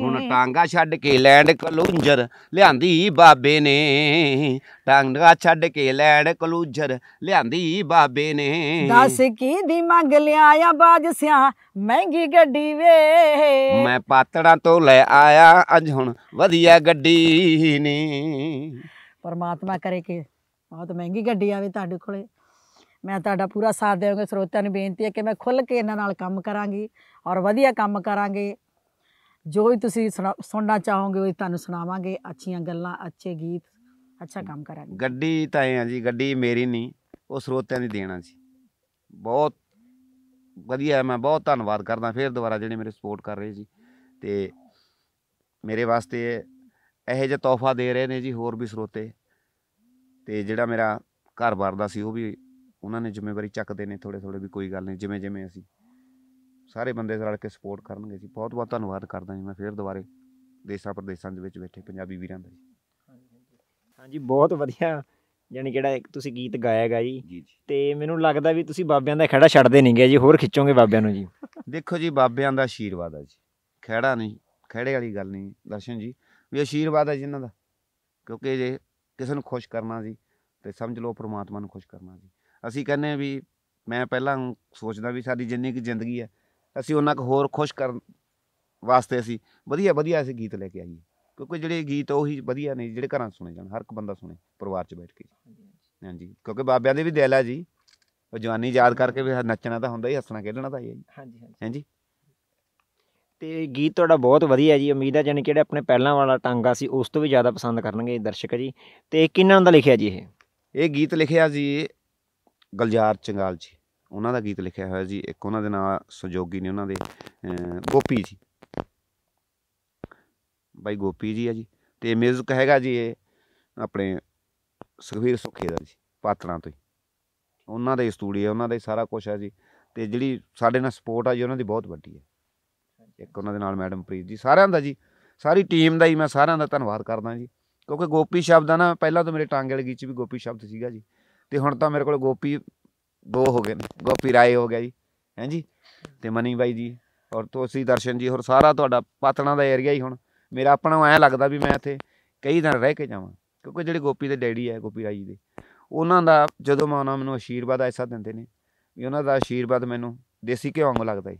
S3: ਹੁਣ ਟਾਂਗਾ
S2: ਛੱਡ ਕੇ ਲੈਂਡ ਕਲੂਜਰ ਲਿਆਂਦੀ ਬਾਬੇ ਨੇ ਟਾਂਗਾ ਛੱਡ ਕੇ ਲੈਂਡ ਕਲੂਜਰ ਲਿਆਂਦੀ ਬਾਬੇ ਨੇ ਦੱਸ
S3: ਕੀ ਦੀ ਮੰਗ ਆ ਬਾਜ ਸਿਆ ਮਹਿੰਗੀ ਗੱਡੀ ਵੇ ਮੈਂ
S2: ਪਾਤੜਾਂ ਤੋਂ ਲੈ ਆਇਆ ਅੱਜ ਹੁਣ ਵਧੀਆ ਗੱਡੀ ਨੇ
S3: ਪਰਮਾਤਮਾ ਕਰੇ ਕਿ ਬਹੁਤ ਮਹਿੰਗੀ ਗੱਡੀ ਆਵੇ ਤੁਹਾਡੇ ਕੋਲੇ ਮੈਂ ਤੁਹਾਡਾ ਪੂਰਾ ਸਾਥ ਦੇਵਾਂਗੇ ਸਰੋਤਿਆਂ ਨੂੰ ਬੇਨਤੀ ਹੈ ਕਿ ਮੈਂ ਖੁੱਲ ਕੇ ਇਹਨਾਂ ਨਾਲ ਕੰਮ ਕਰਾਂਗੀ ਔਰ ਵਧੀਆ ਕੰਮ ਕਰਾਂਗੇ ਜੋ ਵੀ ਤੁਸੀਂ ਸੁਣਨਾ ਚਾਹੋਗੇ ਉਹ ਤੁਹਾਨੂੰ ਸੁਣਾਵਾਂਗੇ ਅੱਛੀਆਂ ਗੱਲਾਂ ਅੱਛੇ ਗੀਤ ਅੱਛਾ ਕੰਮ ਕਰਾਂਗੇ
S2: ਗੱਡੀ ਤਾਂ ਐ ਜੀ ਗੱਡੀ ਮੇਰੀ ਨਹੀਂ ਉਹ ਸਰੋਤਿਆਂ ਦੀ ਦੇਣਾ ਸੀ ਬਹੁਤ ਵਧੀਆ ਮੈਂ ਬਹੁਤ ਧੰਨਵਾਦ ਕਰਦਾ ਫੇਰ ਦੁਬਾਰਾ ਜਿਹੜੇ ਮੇਰੇ ਸਪੋਰਟ ਕਰ ਰਹੇ ਜੀ ਤੇ ਮੇਰੇ ਵਾਸਤੇ ਇਹੋ ਜਿਹਾ ਤੋਹਫਾ ਦੇ ਰਹੇ ਨੇ ਜੀ ਹੋਰ ਵੀ ਸਰੋਤੇ ਤੇ ਜਿਹੜਾ ਮੇਰਾ ਘਰ-ਬਾਰ ਦਾ ਸੀ ਉਹ ਵੀ ਉਹਨਾਂ ਨੇ ਜ਼ਿੰਮੇਵਾਰੀ ਚੱਕਦੇ ਨੇ ਥੋੜੇ ਥੋੜੇ ਵੀ ਕੋਈ ਗੱਲ ਨਹੀਂ ਜਿਵੇਂ ਜਿਵੇਂ ਅਸੀਂ ਸਾਰੇ ਬੰਦੇ ਰਲ ਕੇ ਸਪੋਰਟ ਕਰਨਗੇ ਜੀ ਬਹੁਤ ਬਹੁਤ ਧੰਨਵਾਦ ਕਰਦਾ ਜੀ ਮੈਂ ਫੇਰ ਦੁਬਾਰੇ ਦੇਸ਼ਾਂ
S1: ਪ੍ਰਦੇਸ਼ਾਂ ਦੇ ਵਿੱਚ
S2: ਬੈਠੇ ਪੰਜਾਬੀ ਵੀਰਾਂ ਦਾ ਜੀ
S1: ਹਾਂਜੀ ਬਹੁਤ ਵਧੀਆ ਯਾਨੀ ਕਿਹੜਾ ਤੁਸੀਂ ਗੀਤ ਗਾਇਆਗਾ ਜੀ ਤੇ ਮੈਨੂੰ ਲੱਗਦਾ ਵੀ ਤੁਸੀਂ ਬਾਬਿਆਂ ਦਾ ਖੜਾ ਛੱਡਦੇ ਨਹੀਂਗੇ ਜੀ ਹੋਰ ਖਿੱਚੋਗੇ ਬਾਬਿਆਂ ਨੂੰ ਜੀ
S2: ਦੇਖੋ ਜੀ ਬਾਬਿਆਂ ਦਾ ਆਸ਼ੀਰਵਾਦ ਆ ਜੀ ਖੜਾ ਨਹੀਂ ਖੜੇ ਵਾਲੀ ਗੱਲ ਨਹੀਂ ਦਰਸ਼ਨ ਜੀ ਵੀ ਆਸ਼ੀਰਵਾਦ ਆ ਜੀ ਇਹਨਾਂ ਦਾ ਕਿਉਂਕਿ ਜੇ ਕਿਸੇ ਨੂੰ ਖੁਸ਼ ਕਰਨਾ ਸੀ ਤੇ ਸਮਝ ਲਓ ਪ੍ਰਮਾਤਮਾ ਨੂੰ ਖੁਸ਼ ਕਰਨਾ ਸੀ ਅਸੀਂ ਕਹਿੰਦੇ ਵੀ ਮੈਂ ਪਹਿਲਾਂ ਸੋਚਦਾ ਵੀ ਸਾਡੀ ਜਿੰਨੀ ਕੀ ਜ਼ਿੰਦਗੀ ਹੈ ਅਸੀਂ ਉਹਨਾਂ ਕੋ ਹੋਰ ਖੁਸ਼ ਕਰਨ ਵਾਸਤੇ ਅਸੀਂ ਵਧੀਆ ਵਧੀਆ ਅਸੀਂ ਗੀਤ ਲੈ ਕੇ ਆਈਏ ਕਿਉਂਕਿ ਜਿਹੜੇ ਗੀਤ ਉਹੀ ਵਧੀਆ ਨੇ ਜਿਹੜੇ ਘਰਾਂ ਸੁਣੇ ਜਾਣ ਹਰ ਇੱਕ ਬੰਦਾ ਸੁਣੇ ਪਰਿਵਾਰ 'ਚ ਬੈਠ ਕੇ ਹਾਂਜੀ ਕਿਉਂਕਿ ਬਾਬਿਆਂ ਦੇ ਵੀ ਦਿਲ ਆ ਜੀ ਉਹ ਜਵਾਨੀ ਯਾਦ ਕਰਕੇ ਵੀ ਨੱਚਣਾ ਤਾਂ ਹੁੰਦਾ ਹੀ ਹੱਸਣਾ ਖੇਡਣਾ ਤਾਂ ਹੀ ਹੈ ਜੀ ਹਾਂਜੀ
S1: ਹਾਂਜੀ ਤੇ ਗੀਤ ਤੁਹਾਡਾ ਬਹੁਤ ਵਧੀਆ ਜੀ ਉਮੀਦ ਹੈ ਜਾਨੀ ਜਿਹੜੇ ਆਪਣੇ ਪਹਿਲਾਂ ਵਾਲਾ ਟਾਂਗਾ ਸੀ ਉਸ ਤੋਂ ਵੀ ਜ਼ਿਆਦਾ ਪਸੰਦ ਕਰਨਗੇ ਦਰਸ਼ਕ ਜੀ ਤੇ ਕਿਹਨਾਂ ਦਾ ਲਿਖਿਆ ਜੀ ਇਹ ਇਹ ਗੀਤ ਲਿਖਿਆ ਜੀ ਗਲਜਾਰ ਚੰਗਾਲ ਜੀ ਉਹਨਾਂ ਦਾ ਗੀਤ ਲਿਖਿਆ ਹੋਇਆ ਜੀ ਇੱਕ ਉਹਨਾਂ ਦੇ ਨਾਲ
S2: ਸਹਿਯੋਗੀ ਨੇ ਉਹਨਾਂ ਦੇ ਗੋਪੀ ਜੀ ਬਾਈ ਗੋਪੀ ਜੀ ਆ ਜੀ ਤੇ ਮਿਊਜ਼ਿਕ ਹੈਗਾ ਜੀ ਇਹ ਆਪਣੇ ਸੁਖਵੀਰ ਸੁਖੇ ਦਾ ਜੀ ਪਾਤਰਾਂ ਤੋਂ ਉਹਨਾਂ ਦਾ ਹੀ ਸਟੂਡੀਓ ਉਹਨਾਂ ਦਾ ਹੀ ਸਾਰਾ ਕੁਝ ਹੈ ਜੀ ਤੇ ਜਿਹੜੀ ਸਾਡੇ ਨਾਲ ਸਪੋਰਟ ਆ ਜੀ ਉਹਨਾਂ ਦੀ ਬਹੁਤ ਵੱਡੀ ਹੈ ਇੱਕ ਉਹਨਾਂ ਦੇ ਨਾਲ ਮੈਡਮ ਪ੍ਰੀਤ ਜੀ ਸਾਰਿਆਂ ਦਾ ਜੀ ਸਾਰੀ ਟੀਮ ਦਾ ਹੀ ਮੈਂ ਸਾਰਿਆਂ ਦਾ ਧੰਨਵਾਦ ਕਰਦਾ ਜੀ ਕਿਉਂਕਿ ਗੋਪੀ ਸ਼ਬਦ ਆ ਨਾ ਪਹਿਲਾਂ ਤਾਂ ਮੇਰੇ ਟਾਂਗੇ ਵਾਲੀ ਗੀਚ 'ਚ ਵੀ ਗੋਪੀ ਸ਼ਬਦ ਸੀਗਾ ਜੀ ਤੇ ਹੁਣ ਤਾਂ ਮੇਰੇ ਕੋਲ ਗੋਪੀ ਦੋ ਹੋ ਗਏ ਨੇ ਗੋਪੀ ਰਾਏ ਹੋ ਗਿਆ ਜੀ ਹੈ ਜੀ ਤੇ ਮਨੀ ਬਾਈ ਜੀ ਔਰ ਤੁਸੀਂ ਦਰਸ਼ਨ ਜੀ ਹੋਰ ਸਾਰਾ ਤੁਹਾਡਾ ਪਾਤਣਾ ਦਾ ਏਰੀਆ ਹੀ ਹੁਣ ਮੇਰਾ ਆਪਣਾ ਐ ਲੱਗਦਾ ਵੀ ਮੈਂ ਇੱਥੇ ਕਈ ਦਿਨ ਰਹਿ ਕੇ ਜਾਵਾਂ ਕਿਉਂਕਿ ਜਿਹੜੇ ਗੋਪੀ ਦੇ ਡੈਡੀ ਹੈ ਗੋਪੀ ਰਾਏ ਜੀ ਦੇ ਉਹਨਾਂ ਦਾ ਜਦੋਂ ਮੈਂ ਉਹਨਾਂ ਮੈਨੂੰ ਆਸ਼ੀਰਵਾਦ ਐਸਾ ਦਿੰਦੇ ਨੇ ਵੀ ਉਹਨਾਂ ਦਾ ਆਸ਼ੀਰਵਾਦ ਮੈਨੂੰ ਦੇਸੀ ਘਿਓ ਵਾਂਗੂ ਲੱਗਦਾ ਹੈ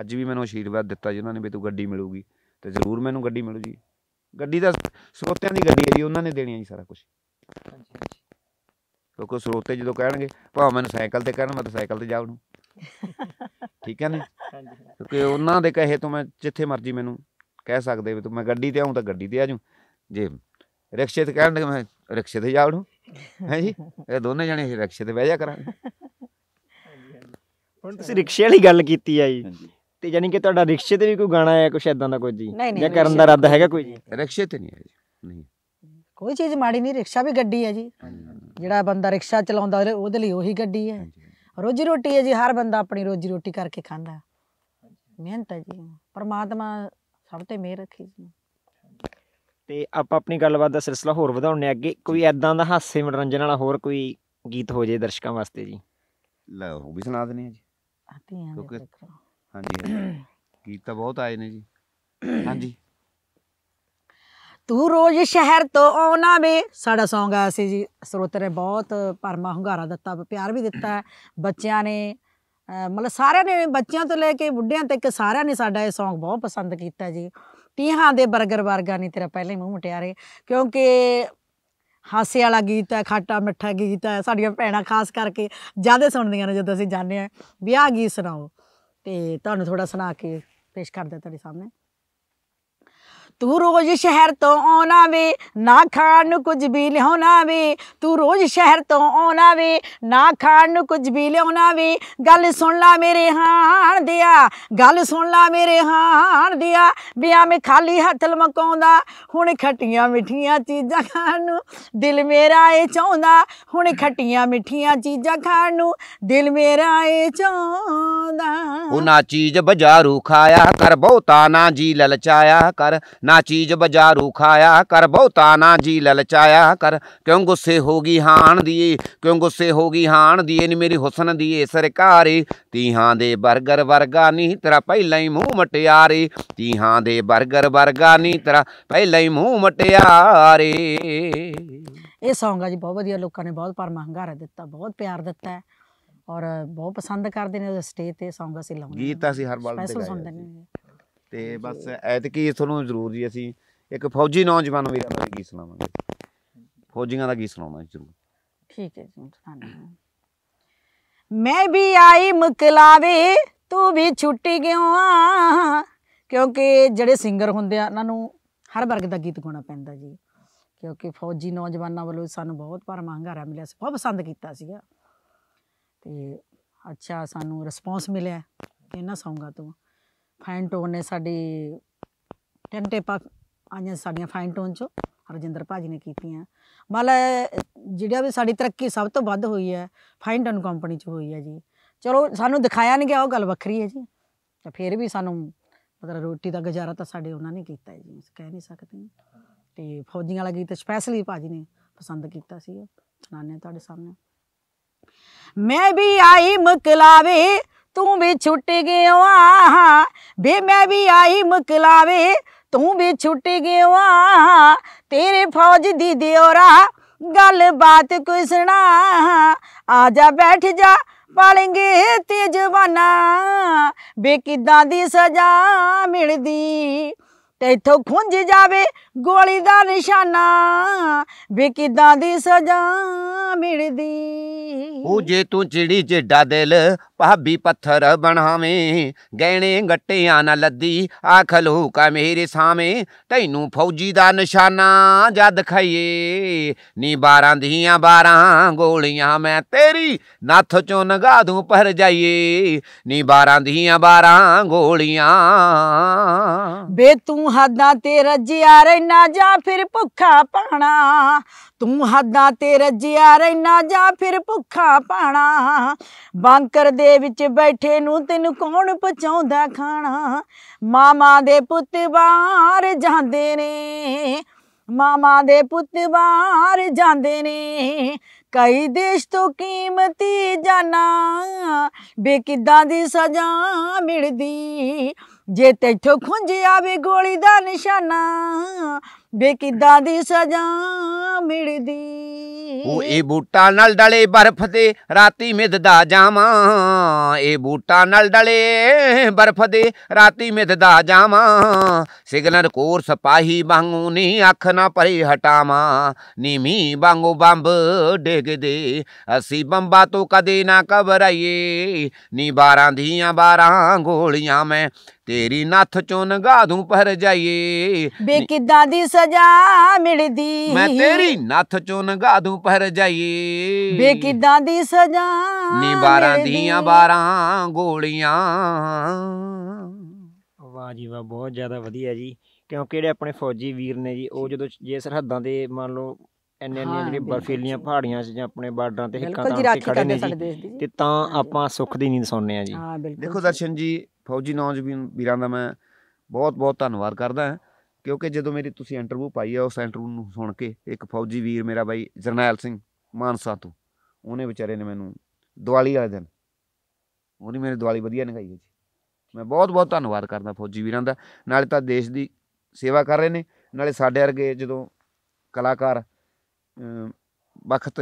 S2: ਅੱਜ ਵੀ ਮੈਨੂੰ ਆਸ਼ੀਰਵਾਦ ਦਿੱਤਾ ਜੀ ਉਹਨਾਂ ਨੇ ਵੀ ਤੂੰ ਗੱਡੀ ਮਿਲੂਗੀ ਤੇ ਜ਼ਰੂਰ ਮੈਨੂੰ ਗੱਡੀ ਮਿਲੂ ਜੀ ਗੱਡੀ ਦਾ ਸਰੋਤਿਆਂ ਦੀ ਗੱਡੀ ਹੈ ਜੀ ਉਹਨਾਂ ਨੇ ਦੇਣੀ ਹੈ ਜੀ ਸਾਰਾ ਕੁਝ ਕਿਉਂਕਿ ਸਰੋਤੇ ਜਦੋਂ ਕਹਿਣਗੇ ਭਾਵੇਂ ਮੈਨੂੰ ਸਾਈਕਲ ਤੇ ਕਹਿਣ ਮੈਂ ਤਾਂ ਸਾਈਕਲ ਤੇ ਜਾਉਂ ਠੀਕ ਹੈ ਨਾ ਕਿਉਂਕਿ ਉਹਨਾਂ ਦੇ ਕਹੇ ਤੋਂ ਮੈਂ ਜਿੱਥੇ ਮਰਜ਼ੀ ਮੈਨੂੰ ਕਹਿ ਸਕਦੇ ਵੀ ਤੂੰ ਮੈਂ ਗੱਡੀ ਤੇ ਆਉਂ ਤਾਂ ਗੱਡੀ ਤੇ ਆ ਜੂ ਜੇ ਰਿਕਸ਼ੇ ਤੇ ਕਹਿਣਗੇ ਮੈਂ ਰਿਕਸ਼ੇ ਤੇ ਜਾਉਂ
S1: ਹੈ ਜੀ ਇਹ ਦੋਨੇ ਜਣੇ ਰਿਕਸ਼ੇ ਤੇ ਬਹਿ ਜਾ ਕਰਾਂਗੇ ਹੁਣ ਤੁਸੀਂ ਰਿਕਸ਼ੇ ਵਾਲੀ ਗੱਲ ਕੀਤੀ ਆ ਜੀ ਹਾਂਜੀ ਤੇ ਯਾਨੀ ਕਿ ਤੁਹਾਡਾ ਰਿਕਸ਼ੇ ਤੇ ਵੀ ਕੋਈ ਗਾਣਾ ਆਇਆ ਕੁਛ ਐਦਾਂ ਦਾ ਕੁਝ ਜੀ ਜਾਂ ਕਰਨ ਦਾ ਰੱਦ ਹੈਗਾ ਕੋਈ ਜੀ ਰਿਕਸ਼ੇ ਤੇ ਨਹੀਂ ਆਇਆ ਜੀ ਨਹੀਂ
S3: ਕੋਈ ਚੀਜ਼ ਮਾੜੀ ਨਹੀਂ ਰਿਕਸ਼ਾ ਵੀ ਗੱਡੀ ਹੈ ਜੀ ਜਿਹੜਾ ਬੰਦਾ ਰਿਕਸ਼ਾ ਚਲਾਉਂਦਾ ਉਹਦੇ- ਲਈ ਉਹੀ ਗੱਡੀ ਹੈ ਰੋਜੀ ਰੋਟੀ ਹੈ ਜੀ ਹਰ ਬੰਦਾ ਆਪਣੀ ਰੋਜੀ ਰੋਟੀ ਕਰਕੇ ਖਾਂਦਾ ਮਿਹਨਤ ਹੈ ਜੀ ਪਰਮਾਤਮਾ ਸਭ ਤੇ ਮਿਹਰ ਰੱਖੀ ਜੀ
S1: ਤੇ ਆਪਾਂ ਆਪਣੀ ਗੱਲਬਾਤ ਦਾ ਸਿਲਸਿਲਾ ਹੋਰ ਵਧਾਉਣੇ ਅੱਗੇ ਕੋਈ ਐਦਾਂ ਦਾ ਹਾਸੇ ਮਨੋਰੰਜਨ ਵਾਲਾ ਹੋਰ ਕੋਈ ਗੀਤ ਹੋ ਜੇ ਦਰਸ਼ਕਾਂ ਵਾਸਤੇ ਜੀ ਲਓ ਉਹ ਵੀ ਸੁਣਾ ਦਿੰਦੇ ਆ ਜੀ
S2: ਧੀਆਂ ਦੇ ਦੇਖੋ ਹਾਂਜੀ ਹਾਂਜੀ। ਗੀਤ ਤਾਂ ਬਹੁਤ ਆਏ ਨੇ ਜੀ ਹਾਂਜੀ
S3: ਤੂੰ ਰੋਜ਼ ਸ਼ਹਿਰ ਤੋਂ ਆਉਣਾ ਵੇ ਸਾਡਾ Song ਆ ਸੀ ਜੀ ਸਰੋਤਰ ਨੇ ਬਹੁਤ ਪਰਮਾ ਹੰਗਾਰਾ ਦਿੱਤਾ ਪਿਆਰ ਵੀ ਦਿੱਤਾ ਹੈ। ਬੱਚਿਆਂ ਨੇ ਮਤਲਬ ਸਾਰਿਆਂ ਨੇ ਬੱਚਿਆਂ ਤੋਂ ਲੈ ਕੇ ਬੁੱਢਿਆਂ ਤੱਕ ਸਾਰਿਆਂ ਨੇ ਸਾਡਾ ਇਹ Song ਬਹੁਤ ਪਸੰਦ ਕੀਤਾ ਜੀ ਤੀਹਾਂ ਦੇ ਬਰਗਰ ਵਰਗਾ ਨਹੀਂ ਤੇਰਾ ਪਹਿਲੇ ਮੂੰਹ ਮਟਿਆਰੇ ਕਿਉਂਕਿ ਹਾਸੇ ਵਾਲਾ ਗੀਤ ਹੈ ਖਾਟਾ ਮਿੱਠਾ ਗੀਤ ਹੈ ਸਾਡੀਆਂ ਭੈਣਾਂ ਖਾਸ ਕਰਕੇ ਜਿਆਦਾ ਸੁਣਦੀਆਂ ਨੇ ਜਦੋਂ ਅਸੀਂ ਜਾਂਦੇ ਆ ਵਿਆਹ ਗੀਤ ਸੁਣਾਓ ਤੇ ਤੁਹਾਨੂੰ ਥੋੜਾ ਸੁਣਾ ਕੇ ਪੇਸ਼ ਕਰਦਾ ਤੁਹਾਡੇ ਸਾਹਮਣੇ ਤੂੰ ਰੋਜ਼ ਸ਼ਹਿਰ ਤੋਂ ਆਉਣਾ ਵੇ ਨਾ ਖਾਣ ਨੂੰ ਕੁਝ ਵੀ ਲਿਆਉਣਾ ਵੇ ਤੂੰ ਰੋਜ਼ ਸ਼ਹਿਰ ਤੋਂ ਆਉਣਾ ਵੇ ਨਾ ਖਾਣ ਨੂੰ ਕੁਝ ਵੀ ਲਿਆਉਣਾ ਵੇ ਗੱਲ ਸੁਣ ਲੈ ਮੇਰੇ ਹਾਣ ਦਿਆ ਗੱਲ ਸੁਣ ਲੈ ਮੇਰੇ ਹਾਣ ਦਿਆ ਵੀ ਮੈਂ ਖਾਲੀ ਹੱਥ ਲਮਕਾਉਂਦਾ ਹੁਣ ਖਟੀਆਂ ਮਿੱਠੀਆਂ ਚੀਜ਼ਾਂ ਖਾਣ ਨੂੰ ਦਿਲ ਮੇਰਾ ਏ ਚਾਹੁੰਦਾ ਹੁਣ ਖਟੀਆਂ ਮਿੱਠੀਆਂ ਚੀਜ਼ਾਂ ਖਾਣ ਨੂੰ ਦਿਲ ਮੇਰਾ ਏ ਚਾਹੁੰਦਾ
S2: ਉਹਨਾ ਚੀਜ਼ ਬਜਾਰੂ ਖਾਇਆ ਕਰ ਬਹੁਤਾ ਨਾ ਜੀ ਲਲਚਾਇਆ ਕਰ ਨਾ ਚੀਜ਼ ਬਜਾਰੂ ਖਾਇਆ ਕਰ ਬਹੁਤਾ ਨਾ ਜੀ ਲਲਚਾਇਆ ਕਰ ਕਿਉਂ ਗੁੱਸੇ ਹੋ ਗਈ ਹਾਨ ਦੀ ਕਿਉਂ ਗੁੱਸੇ ਹੋ ਗਈ ਹਾਨ ਦੀ ਨੀ ਮੇਰੀ ਹੁਸਨ ਦੀ ਸਰਕਾਰੀ ਤੀਹਾਂ ਦੇ 버ਗਰ ਵਰਗਾ ਨਹੀਂ ਤੇਰਾ ਪਹਿਲਾਂ ਹੀ ਮੂੰਹ ਮਟਿਆਰੇ ਤੀਹਾਂ ਦੇ 버ਗਰ ਵਰਗਾ ਨਹੀਂ ਤੇਰਾ ਪਹਿਲਾਂ ਹੀ ਮੂੰਹ ਮਟਿਆਰੇ
S3: ਇਹ ਸੌਂਗ ਆ ਜੀ ਬਹੁਤ ਵਧੀਆ ਲੋਕਾਂ ਨੇ ਬਹੁਤ ਪਰਮਾ ਹੰਗਾਰਾ ਦਿੱਤਾ ਬਹੁਤ ਪਿਆਰ ਦਿੱਤਾ ਔਰ ਬਹੁਤ ਪਸੰਦ ਕਰਦੇ ਨੇ ਉਹ ਸਟੇਜ ਤੇ ਸੌਂਗ ਅਸੀਂ ਲਾਉਂਦੇ ਗੀਤ ਅਸੀਂ ਹਰ ਵਾਰ ਸੁਣਦੇ ਨੇ
S2: ਤੇ ਬਸ ਐਤਕੀ ਤੁਹਾਨੂੰ ਜ਼ਰੂਰ ਜੀ ਅਸੀਂ ਇੱਕ ਫੌਜੀ ਨੌਜਵਾਨ ਵੀਰਾਂ ਦਾ ਗੀਤ ਸੁਣਾਵਾਂਗੇ ਫੌਜੀਆਂ ਦਾ ਗੀਤ ਸੁਣਾਉਣਾ ਜ਼ਰੂਰ
S3: ਠੀਕ ਹੈ ਜੀ ਮੈਂ ਵੀ ਆਈ ਮੁਕਲਾਵੇ ਤੂੰ ਵੀ ਛੁੱਟੀ ਕਿਉਂ ਆ ਕਿਉਂਕਿ ਜਿਹੜੇ ਸਿੰਗਰ ਹੁੰਦੇ ਆ ਉਹਨਾਂ ਨੂੰ ਹਰ ਵਰਗ ਦਾ ਗੀਤ ਗਾਉਣਾ ਪੈਂਦਾ ਜੀ ਕਿਉਂਕਿ ਫੌਜੀ ਨੌਜਵਾਨਾਂ ਵੱਲੋਂ ਸਾਨੂੰ ਬਹੁਤ ਭਰਮਾ ਹੰਗਾਰਾ ਮਿਲਿਆ ਸੀ ਬਹੁਤ ਪਸੰਦ ਕੀਤਾ ਸੀਗਾ ਤੇ ਅੱਛਾ ਸਾਨੂੰ ਰਿਸਪੌਂਸ ਮਿਲਿਆ ਇਹਨਾਂ ਸੌਂਗਾ ਤੋਂ ਫਾਈਨ ਟੋਨ ਨੇ ਸਾਡੀ ਟੈਂਟੇ ਟੇਪਾਂ ਆਈਆਂ ਸਾਡੀਆਂ ਫਾਈਨ ਟੋਨ ਚ ਰਜਿੰਦਰ ਭਾਜੀ ਨੇ ਕੀਤੀਆਂ ਮਤਲਬ ਜਿਹੜਾ ਵੀ ਸਾਡੀ ਤਰੱਕੀ ਸਭ ਤੋਂ ਵੱਧ ਹੋਈ ਹੈ ਫਾਈਨ ਟੋਨ ਕੰਪਨੀ ਚ ਹੋਈ ਹੈ ਜੀ ਚਲੋ ਸਾਨੂੰ ਦਿਖਾਇਆ ਨਹੀਂ ਗਿਆ ਉਹ ਗੱਲ ਵੱਖਰੀ ਹੈ ਜੀ ਤਾਂ ਫਿਰ ਵੀ ਸਾਨੂੰ ਮਤਲਬ ਰੋਟੀ ਦਾ ਗੁਜ਼ਾਰਾ ਤਾਂ ਸਾਡੇ ਉਹਨਾਂ ਨੇ ਕੀਤਾ ਹੈ ਜੀ ਕਹਿ ਨਹੀਂ ਸਕਦੇ ਤੇ ਫੌਜੀਆਂ ਵਾਲਾ ਗੀਤ ਸਪੈਸ਼ਲੀ ਭਾਜੀ ਨੇ ਪਸੰਦ ਕੀਤਾ ਸੀ ਸੁਣਾਣੇ ਤੁਹਾਡੇ ਸਾਹਮਣੇ ਮੈਂ ਵੀ ਆਈ ਮਕਲਾਵੇ ਤੂੰ ਵੀ ਛੁੱਟ ਗਿਆ ਬੇ ਮੈਂ ਵੀ ਆਈ ਮਕਲਾਵੇ ਤੂੰ ਵੀ ਛੁੱਟ ਗਿਆ ਤੇਰੇ ਫੌਜ ਦੀ ਦਿਓਰਾ ਗੱਲ ਬਾਤ ਕੋਈ ਸੁਣਾ ਆ ਜਾ ਬੈਠ ਜਾ ਪਾਲਿੰਗੇ ਤੇ ਜਵਾਨਾ ਬੇ ਕਿਦਾਂ ਦੀ ਸਜ਼ਾ ਮਿਲਦੀ ਤੇਥੋਂ ਖੁੰਝ ਜਾਵੇ ਗੋਲੀ ਦਾ ਨਿਸ਼ਾਨਾ ਬੇ ਕਿਦਾਂ ਦੀ ਸਜ਼ਾ ਮਿਲਦੀ ਉਹ ਜੇ
S2: ਤੂੰ ਚਿੜੀ ਚਿੱਡਾ ਦਿਲ ਭਾਬੀ ਪੱਥਰ ਬਣਾਵੇਂ ਗਹਿਣੇ ਗੱਟਿਆਂ ਨਾਲ ਲੱਦੀ ਆਖ ਲੋਕਾ ਮੇਰੇ ਸਾਵੇਂ ਤੈਨੂੰ ਫੌਜੀ ਦਾ ਨਿਸ਼ਾਨਾ ਜਦ ਦਿਖਾਈਏ ਨੀ 12 ਦੀਆਂ 12 ਗੋਲੀਆਂ ਮੈਂ ਤੇਰੀ ਨੱਥ ਚੋਂ ਨਗਾ ਦੂੰ ਪਰ ਜਾਈਏ ਨੀ 12 ਦੀਆਂ 12 ਗੋਲੀਆਂ
S3: ਬੇ ਤੂੰ ਹੱਦਾਂ ਤੇ ਰੱਜਿਆ ਰਹਿਣਾ ਜਾਂ ਫਿਰ ਭੁੱਖਾ ਪਾਣਾ ਤੂੰ ਹੱਦਾਂ ਤੇ ਰੱਜਿਆ ਰਹਿਣਾ ਜਾਂ ਫਿਰ ਭੁੱਖਾ ਪਾਣਾ ਬਾਂਕਰ ਦੇ ਵਿੱਚ ਬੈਠੇ ਨੂੰ ਤੈਨੂੰ ਕੌਣ ਪਚਾਉਂਦਾ ਖਾਣਾ ਮਾਮਾ ਦੇ ਪੁੱਤ ਬਾਹਰ ਜਾਂਦੇ ਨੇ ਮਾਮਾ ਦੇ ਪੁੱਤ ਬਾਹਰ ਜਾਂਦੇ ਨੇ ਕਈ ਦੇਸ਼ ਤੋਂ ਕੀਮਤੀ ਜਾਨਾ ਬੇ ਕਿਦਾਂ ਦੀ ਸਜ਼ਾ ਮਿਲਦੀ ਜੇ ਤੇਥੋਂ ਖੁੰਝ ਆਵੇ ਗੋਲੀ ਦਾ ਨਿਸ਼ਾਨਾ ਬੇਕਿਦਾਂ ਕਿਦਾਂ ਦੀ ਸਜ਼ਾ ਮਿਲਦੀ ਉਹ ਇਹ
S2: ਬੂਟਾ ਨਾਲ ਡਲੇ ਬਰਫ਼ ਤੇ ਰਾਤੀ ਮਿੱਧਦਾ ਜਾਵਾਂ ਇਹ ਬੂਟਾ ਨਾਲ ਡਲੇ ਬਰਫ਼ ਦੇ ਰਾਤੀ ਮਿੱਧਦਾ ਜਾਵਾਂ ਸਿਗਨਲ ਕੋਰ ਸਪਾਹੀ ਵਾਂਗੂ ਨੀ ਅੱਖ ਨਾ ਪਰੇ ਹਟਾਵਾਂ ਨੀਮੀ ਵਾਂਗੂ ਬੰਬ ਡੇਗਦੇ ਅਸੀਂ ਬੰਬਾ ਤੋਂ ਕਦੇ ਨਾ ਕਬਰਾਈਏ ਨੀ ਬਾਰਾਂ ਦੀਆਂ ਬਾਰਾਂ ਗੋਲੀਆਂ ਮੈਂ ਤੇਰੀ ਨੱਥ ਚੋਂ ਨਗਾਦੂ ਦੂੰ ਪਰ ਜਾਈਏ ਬੇ
S3: ਕਿੱਦਾਂ ਦੀ ਸਜ਼ਾ ਮਿਲਦੀ ਮੈਂ ਤੇਰੀ
S2: ਨੱਥ ਚੋਂ ਨਗਾਦੂ ਦੂੰ ਪਰ
S1: ਜਾਈਏ ਬੇ
S3: ਕਿੱਦਾਂ ਦੀ ਸਜ਼ਾ
S1: ਨੀ 12 ਦੀਆਂ 12 ਗੋਲੀਆਂ ਵਾਹ ਜੀ ਵਾਹ ਬਹੁਤ ਜ਼ਿਆਦਾ ਵਧੀਆ ਜੀ ਕਿਉਂਕਿ ਜਿਹੜੇ ਆਪਣੇ ਫੌਜੀ ਵੀਰ ਨੇ ਜੀ ਉਹ ਜਦੋਂ ਜੇ ਸਰਹੱਦਾਂ ਤੇ ਮੰਨ ਲਓ ਇੰਨੇ ਇੰਨੇ ਜਿਹੜੇ ਬਰਫੀਲੀਆਂ ਪਹਾੜੀਆਂ 'ਚ ਜਾਂ ਆਪਣੇ ਬਾਰਡਰਾਂ ਤੇ ਹਿੱਕਾਂ ਤਾਂ ਖੜੇ ਨੇ ਜੀ ਤੇ ਤਾਂ ਆਪਾਂ ਸੁੱਖ ਦੀ ਨੀਂਦ ਸੌਂਨੇ ਆ ਜੀ
S3: ਦੇਖੋ ਦਰਸ਼ਨ
S2: ਜੀ ਫੌਜੀ ਨੌਜਵਾਨ ਵੀਰਾਂ ਦਾ ਮੈਂ ਬਹੁਤ ਬਹੁਤ ਧੰਨਵਾਦ ਕਰਦਾ ਕਿਉਂਕਿ ਜਦੋਂ ਮੇਰੀ ਤੁਸੀਂ ਇੰਟਰਵਿਊ ਪਾਈ ਆ ਉਸ ਇੰਟਰਵਿਊ ਨੂੰ ਸੁਣ ਕੇ ਇੱਕ ਫੌਜੀ ਵੀਰ ਮੇਰਾ ਬਾਈ ਜਰਨੈਲ ਸਿੰਘ ਮਾਨਸਾ ਤੋਂ ਉਹਨੇ ਵਿਚਾਰੇ ਨੇ ਮੈਨੂੰ ਦੀਵਾਲੀ ਵਾਲੇ ਦਿਨ ਉਹਨੇ ਮੇਰੇ ਦੀਵਾਲੀ ਵਧੀਆ ਨਿਕਾਈ ਜੀ ਮੈਂ ਬਹੁਤ ਬਹੁਤ ਧੰਨਵਾਦ ਕਰਦਾ ਫੌਜੀ ਵੀਰਾਂ ਦਾ ਨਾਲੇ ਤਾਂ ਦੇਸ਼ ਦੀ ਸੇਵਾ ਕਰ ਰਹੇ ਨੇ ਨਾਲੇ ਸਾਡੇ ਵਰਗੇ ਜਦੋਂ ਕਲਾਕਾਰ ਵਕਤ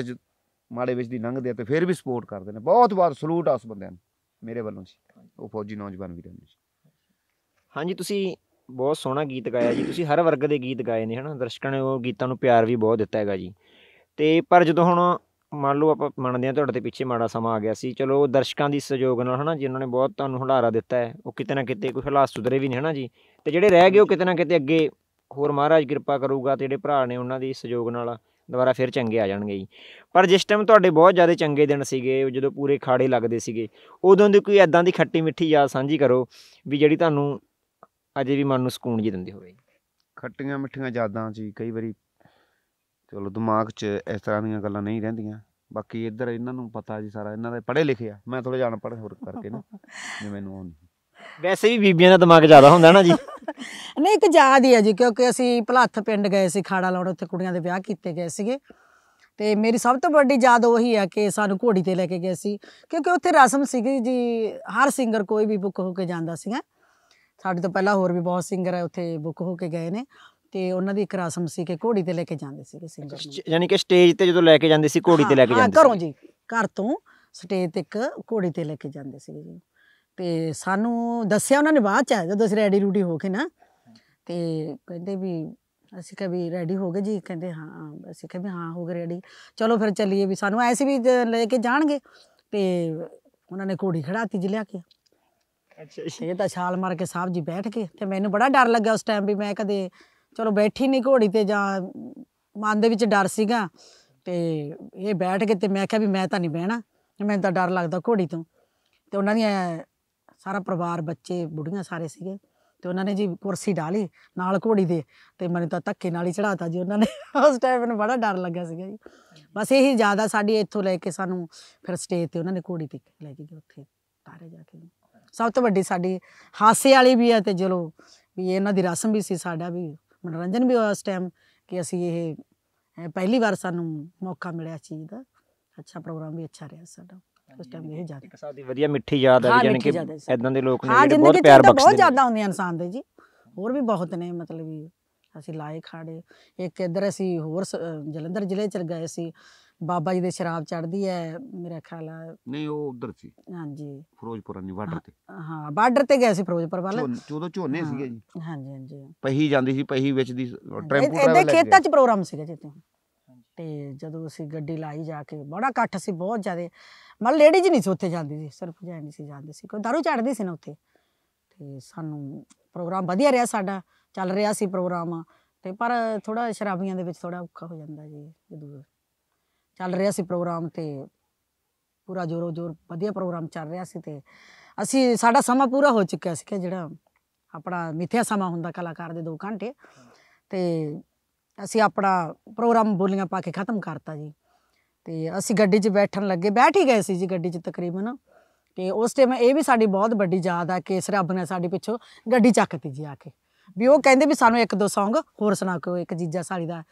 S2: ਮਾੜੇ ਵਿੱਚ ਦੀ ਲੰਘਦੇ ਤੇ ਫਿਰ ਵੀ ਸਪੋਰਟ ਕਰਦੇ ਨੇ ਬਹੁਤ ਬਹੁਤ ਸਲੂਟ ਆ ਉਸ ਬੰਦਿਆਂ ਨੂੰ ਮੇਰੇ ਵੱਲੋਂ ਜੀ ਉਹ ਫੌਜੀ ਨੌਜਵਾਨ ਵੀ ਰਹਿੰਦੇ ਸੀ
S1: ਹਾਂਜੀ ਤੁਸੀਂ ਬਹੁਤ ਸੋਹਣਾ ਗੀਤ ਗਾਇਆ ਜੀ ਤੁਸੀਂ ਹਰ ਵਰਗ ਦੇ ਗੀਤ ਗਾਏ ਨੇ ਹਨਾ ਦਰਸ਼ਕਾਂ ਨੇ ਉਹ ਗੀਤਾਂ ਨੂੰ ਪਿਆਰ ਵੀ ਬਹੁਤ ਦਿੱਤਾ ਹੈਗਾ ਜੀ ਤੇ ਪਰ ਜਦੋਂ ਹੁਣ ਮੰਨ ਲਓ ਆਪਾਂ ਮੰਨਦੇ ਆ ਤੁਹਾਡੇ ਤੇ ਪਿੱਛੇ ਮਾੜਾ ਸਮਾਂ ਆ ਗਿਆ ਸੀ ਚਲੋ ਦਰਸ਼ਕਾਂ ਦੀ ਸਹਿਯੋਗ ਨਾਲ ਹਨਾ ਜਿਨ੍ਹਾਂ ਨੇ ਬਹੁਤ ਤੁਹਾਨੂੰ ਹੁਲਾਰਾ ਦਿੱਤਾ ਹੈ ਉਹ ਕਿਤੇ ਨਾ ਕਿਤੇ ਕੋਈ ਹਾਲਾਤ ਸੁਧਰੇ ਵੀ ਨੇ ਹਨਾ ਜੀ ਤੇ ਜਿਹੜੇ ਰਹਿ ਗਏ ਉਹ ਕਿਤੇ ਨਾ ਕਿਤੇ ਅੱਗੇ ਹੋਰ ਮਹਾਰਾਜ ਕਿਰਪਾ ਕਰੂਗਾ ਤੇ ਜਿਹੜੇ ਭਰਾ ਨੇ ਉਹਨਾਂ ਦੀ ਸਹਿਯੋਗ ਨਾਲ ਦੁਬਾਰਾ ਫਿਰ ਚੰਗੇ ਆ ਜਾਣਗੇ ਜੀ ਪਰ ਜਿਸ ਟਾਈਮ ਤੁਹਾਡੇ ਬਹੁਤ ਜ਼ਿਆਦਾ ਚੰਗੇ ਦਿਨ ਸੀਗੇ ਜਦੋਂ ਪੂਰੇ ਖਾੜੇ ਲੱਗਦੇ ਸੀਗੇ ਉਦੋਂ ਦੀ ਕੋਈ ਐਦਾਂ ਦੀ ਖੱਟੀ ਮਿੱਠੀ ਯਾਦ ਸਾਂਝੀ ਕਰੋ ਵੀ ਜਿਹੜੀ ਤੁਹਾਨੂੰ ਅਜੇ ਵੀ ਮਨ ਨੂੰ ਸਕੂਨ ਜੀ ਦਿੰਦੀ ਹੋਵੇ
S2: ਖੱਟੀਆਂ ਮਿੱਠੀਆਂ ਯਾਦਾਂ ਜੀ ਕਈ ਵਾਰੀ ਚਲੋ ਦਿਮਾਗ 'ਚ ਇਸ ਤਰ੍ਹਾਂ ਦੀਆਂ ਗੱਲਾਂ ਨਹੀਂ ਰਹਿੰਦੀਆਂ ਬਾਕੀ ਇੱਧਰ ਇਹਨਾਂ ਨੂੰ ਪਤਾ ਜੀ ਸਾਰਾ ਇਹਨਾਂ ਦੇ ਪੜ੍ਹੇ ਲਿਖੇ ਆ ਮੈਂ ਥੋੜਾ ਜਾਣ ਪੜ੍ਹ ਹੋਰ ਕਰਕੇ ਨਾ ਜਿਵੇਂ
S1: ਮੈਨੂੰ ਵੈਸੇ ਵੀ ਬੀਬੀਆਂ ਦਾ ਦਿਮਾਗ ਜ਼ਿਆਦਾ ਹੁੰਦਾ ਨਾ ਜੀ
S3: ਨਹੀਂ ਇੱਕ ਯਾਦ ਹੀ ਹੈ ਜੀ ਕਿਉਂਕਿ ਅਸੀਂ ਭਲੱਥ ਪਿੰਡ ਗਏ ਸੀ ਖਾੜਾ ਲਾਉਣ ਉੱਥੇ ਕੁੜੀਆਂ ਦੇ ਵਿਆਹ ਕੀਤੇ ਗਏ ਸੀਗੇ ਤੇ ਮੇਰੀ ਸਭ ਤੋਂ ਵੱਡੀ ਯਾਦ ਉਹੀ ਹੈ ਕਿ ਸਾਨੂੰ ਘੋੜੀ ਤੇ ਲੈ ਕੇ ਗਏ ਸੀ ਕਿਉਂਕਿ ਉੱਥੇ ਰਸਮ ਸੀਗੀ ਜੀ ਹਰ ਸਿੰਗਰ ਕੋਈ ਵੀ ਬੁੱਕ ਹੋ ਕੇ ਜਾਂਦਾ ਸੀਗਾ ਸਾਡੇ ਤੋਂ ਪਹਿਲਾਂ ਹੋਰ ਵੀ ਬਹੁਤ ਸਿੰਗਰ ਹੈ ਉੱਥੇ ਬੁੱਕ ਹੋ ਕੇ ਗਏ ਨੇ ਤੇ ਉਹਨਾਂ ਦੀ ਇੱਕ ਰਸਮ ਸੀ ਕਿ ਘੋੜੀ ਤੇ ਲੈ ਕੇ ਜਾਂਦੇ ਸੀਗੇ ਸਿੰਗਰ ਨੂੰ
S1: ਯਾਨੀ ਕਿ ਸਟੇਜ ਤੇ ਜਦੋਂ ਲੈ ਕੇ ਜਾਂਦੇ ਸੀ ਘੋੜੀ ਤੇ ਲੈ ਕੇ ਜਾਂਦੇ ਸੀ ਹਾਂ
S3: ਘਰੋਂ ਜੀ ਘਰ ਤੋਂ ਸਟੇਜ ਤੱਕ ਘੋੜੀ ਤੇ ਲੈ ਕੇ ਜਾਂਦੇ ਸੀਗੇ ਜੀ ਤੇ ਸਾਨੂੰ ਦੱਸਿਆ ਉਹਨਾਂ ਨੇ ਬਾਅਦ ਚ ਜਦੋਂ ਅਸੀਂ ਰੈਡੀ ਰੂਡੀ ਹੋ ਕੇ ਨਾ ਤੇ ਕਹਿੰਦੇ ਵੀ ਅਸੀਂ ਕਿਹਾ ਵੀ ਰੈਡੀ ਹੋ ਗਏ ਜੀ ਕਹਿੰਦੇ ਹਾਂ ਅਸੀਂ ਕਿਹਾ ਵੀ ਹਾਂ ਹੋ ਗਏ ਰੈਡੀ ਚਲੋ ਫਿਰ ਚੱਲੀਏ ਵੀ ਸਾਨੂੰ ਐਸੀ ਵੀ ਲੈ ਕੇ ਜਾਣਗੇ ਤੇ ਉਹਨਾਂ ਨੇ ਘੋੜੀ ਖੜਾਤੀ ਜਿ ਲਿਆ ਕੇ ਅੱਛਾ ਇਹ ਤਾਂ ਛਾਲ ਮਾਰ ਕੇ ਸਾਹਿਬ ਜੀ ਬੈਠ ਗਏ ਤੇ ਮੈਨੂੰ ਬੜਾ ਡਰ ਲੱਗਾ ਉਸ ਟਾਈਮ ਵੀ ਮੈਂ ਕਦੇ ਚਲੋ ਬੈਠੀ ਨਹੀਂ ਘੋੜੀ ਤੇ ਜਾਂ ਮਨ ਦੇ ਵਿੱਚ ਡਰ ਸੀਗਾ ਤੇ ਇਹ ਬੈਠ ਕੇ ਤੇ ਮੈਂ ਕਿਹਾ ਵੀ ਮੈਂ ਤਾਂ ਨਹੀਂ ਬਹਿਣਾ ਮੈਨੂੰ ਤਾਂ ਡਰ ਲੱਗਦਾ ਘੋੜੀ ਤੋਂ ਤੇ ਉਹਨਾਂ ਦੀਆਂ ਸਾਰਾ ਪਰਿਵਾਰ ਬੱਚੇ ਬੁੜੀਆਂ ਸਾਰੇ ਸੀਗੇ ਤੇ ਉਹਨਾਂ ਨੇ ਜੀ ਕੁਰਸੀ ਢਾਲੀ ਨਾਲ ਘੋੜੀ ਦੇ ਤੇ ਮੈਨੂੰ ਤਾਂ ਧੱਕੇ ਨਾਲ ਹੀ ਚੜਾਤਾ ਜੀ ਉਹਨਾਂ ਨੇ ਉਸ ਟਾਈਮ ਮੈਨੂੰ ਬੜਾ ਡਰ ਲੱਗਾ ਸੀਗਾ ਜੀ ਬਸ ਇਹੀ ਜ਼ਿਆਦਾ ਸਾਡੀ ਇੱਥੋਂ ਲੈ ਕੇ ਸਾਨੂੰ ਫਿਰ ਸਟੇਜ ਤੇ ਉਹਨਾਂ ਨੇ ਘੋੜੀ ਤੇ ਲੈ ਕੇ ਗਏ ਉੱਥੇ ਤਾਰੇ ਜਾ ਕੇ ਸਭ ਤੋਂ ਵੱਡੀ ਸਾਡੀ ਹਾਸੇ ਵਾਲੀ ਵੀ ਹੈ ਤੇ ਚਲੋ ਵੀ ਇਹਨਾਂ ਦੀ ਰਸਮ ਵੀ ਸੀ ਸਾਡਾ ਵੀ ਮਨੋਰੰਜਨ ਵੀ ਹੋਇਆ ਉਸ ਟਾਈਮ ਕਿ ਅਸੀਂ ਇਹ ਪਹਿਲੀ ਵਾਰ ਸਾਨੂੰ ਮੌਕਾ ਮਿਲਿਆ ਚੀਜ਼ ਦਾ ਅੱਛਾ ਪ੍ਰੋਗਰਾਮ ਵੀ ਅੱਛਾ ਰਿਹਾ ਸਾਡਾ ਉਸ ਟਾਈਮ ਇਹ ਜ਼ਿਆਦਾ ਇੱਕ ਸਾਡੀ ਵਧੀਆ
S1: ਮਿੱਠੀ ਯਾਦ ਆ ਜਾਨੀ ਕਿ ਐਦਾਂ ਦੇ ਲੋਕ ਨੇ ਜਿਹੜੇ ਬਹੁਤ ਪਿਆਰ ਬਖਸ਼ਦੇ ਨੇ ਬਹੁਤ ਜ਼ਿਆਦਾ
S3: ਹੁੰਦੀਆਂ ਇਨਸਾਨ ਦੇ ਜੀ ਹੋਰ ਵੀ ਬਹੁਤ ਨੇ ਮਤਲਬ ਵੀ ਅਸੀਂ ਲਾਏ ਖਾੜੇ ਇੱਕ ਇਧਰ ਅਸੀਂ ਹੋਰ ਜਲੰਧਰ ਜ਼ਿਲ੍ਹੇ ਚ ਗਏ ਸੀ ਬਾਬਾ ਜੀ ਦੇ ਸ਼ਰਾਬ ਚੜਦੀ ਹੈ ਮੇਰਾ ਖਿਆਲ ਆ
S2: ਨਹੀਂ ਉਹ ਉਧਰ ਸੀ ਹਾਂਜੀ ਫਿਰੋਜ਼ਪੁਰ ਨਹੀਂ ਬਾਰਡਰ ਤੇ
S3: ਹਾਂ ਬਾਰਡਰ ਤੇ ਗਏ ਸੀ ਫਿਰੋਜ਼ਪੁਰ ਵਾਲੇ
S2: ਚੋਦੋ ਝੋਨੇ ਸੀਗੇ ਜੀ ਹਾਂਜੀ ਹਾਂਜੀ ਪਹੀ ਜਾਂਦੀ ਸੀ ਪਹੀ ਵਿੱਚ ਦੀ ਟ੍ਰੈਂਪੂ ਕੇ ਇਹਦੇ ਖੇਤਾਂ ਚ
S3: ਪ੍ਰੋਗਰਾਮ ਸੀਗਾ ਜਿੱਤੇ ਤੇ ਜਦੋਂ ਅਸੀਂ ਗੱਡੀ ਲਾਈ ਜਾ ਕੇ ਬੜਾ ਇਕੱਠ ਸੀ ਬਹੁਤ ਜ਼ਿਆਦਾ ਮਤਲਬ ਲੇਡੀਜ਼ ਨਹੀਂ ਸੀ ਉੱਥੇ ਜਾਂਦੀ ਸੀ ਸਿਰਫ ਨਹੀਂ ਸੀ ਜਾਂਦੇ ਸੀ ਕੋਈ ਦਾਰੂ ਚੜਦੇ ਸੀ ਨਾ ਉੱਥੇ ਤੇ ਸਾਨੂੰ ਪ੍ਰੋਗਰਾਮ ਵਧੀਆ ਰਿਹਾ ਸਾਡਾ ਚੱਲ ਰਿਹਾ ਸੀ ਪ੍ਰੋਗਰਾਮ ਤੇ ਪਰ ਥੋੜਾ ਸ਼ਰਾਬੀਆਂ ਦੇ ਵਿੱਚ ਥੋੜਾ ਔਖਾ ਹੋ ਜਾਂਦਾ ਜੀ ਜਦੋਂ ਚੱਲ ਰਿਹਾ ਸੀ ਪ੍ਰੋਗਰਾਮ ਤੇ ਪੂਰਾ ਜੋਰੋ ਜੋਰ ਵਧੀਆ ਪ੍ਰੋਗਰਾਮ ਚੱਲ ਰਿਹਾ ਸੀ ਤੇ ਅਸੀਂ ਸਾਡਾ ਸਮਾਂ ਪੂਰਾ ਹੋ ਚੁੱਕਿਆ ਸੀ ਕਿ ਜਿਹੜਾ ਆਪਣਾ ਮਿੱਥਿਆ ਸਮਾਂ ਹੁੰਦਾ ਕਲਾਕਾਰ ਦੇ 2 ਘੰਟੇ ਤੇ ਅਸੀਂ ਆਪਣਾ ਪ੍ਰੋਗਰਾਮ ਬੋਲੀਆਂ ਪਾ ਕੇ ਖਤਮ ਕਰਤਾ ਜੀ ਤੇ ਅਸੀਂ ਗੱਡੀ 'ਚ ਬੈਠਣ ਲੱਗੇ ਬੈਠ ਹੀ ਗਏ ਸੀ ਜੀ ਗੱਡੀ 'ਚ ਤਕਰੀਬਨ ਤੇ ਉਸ ਟਾਈਮ ਇਹ ਵੀ ਸਾਡੀ ਬਹੁਤ ਵੱਡੀ ਯਾਦ ਆ ਕਿ ਇਸ ਰੱਬ ਨੇ ਸਾਡੀ ਪਿੱਛੋਂ ਗੱਡੀ ਚੱਕਤੀ ਜੀ ਆ ਕੇ ਵੀ ਉਹ ਕਹਿੰਦੇ ਵੀ ਸਾਨੂੰ ਇੱਕ ਦੋ ਸੌਂਗ ਹੋਰ ਸੁਣਾ ਕੇ ਇੱਕ ਜੀਜਾ ਸਾਲੀ ਦਾ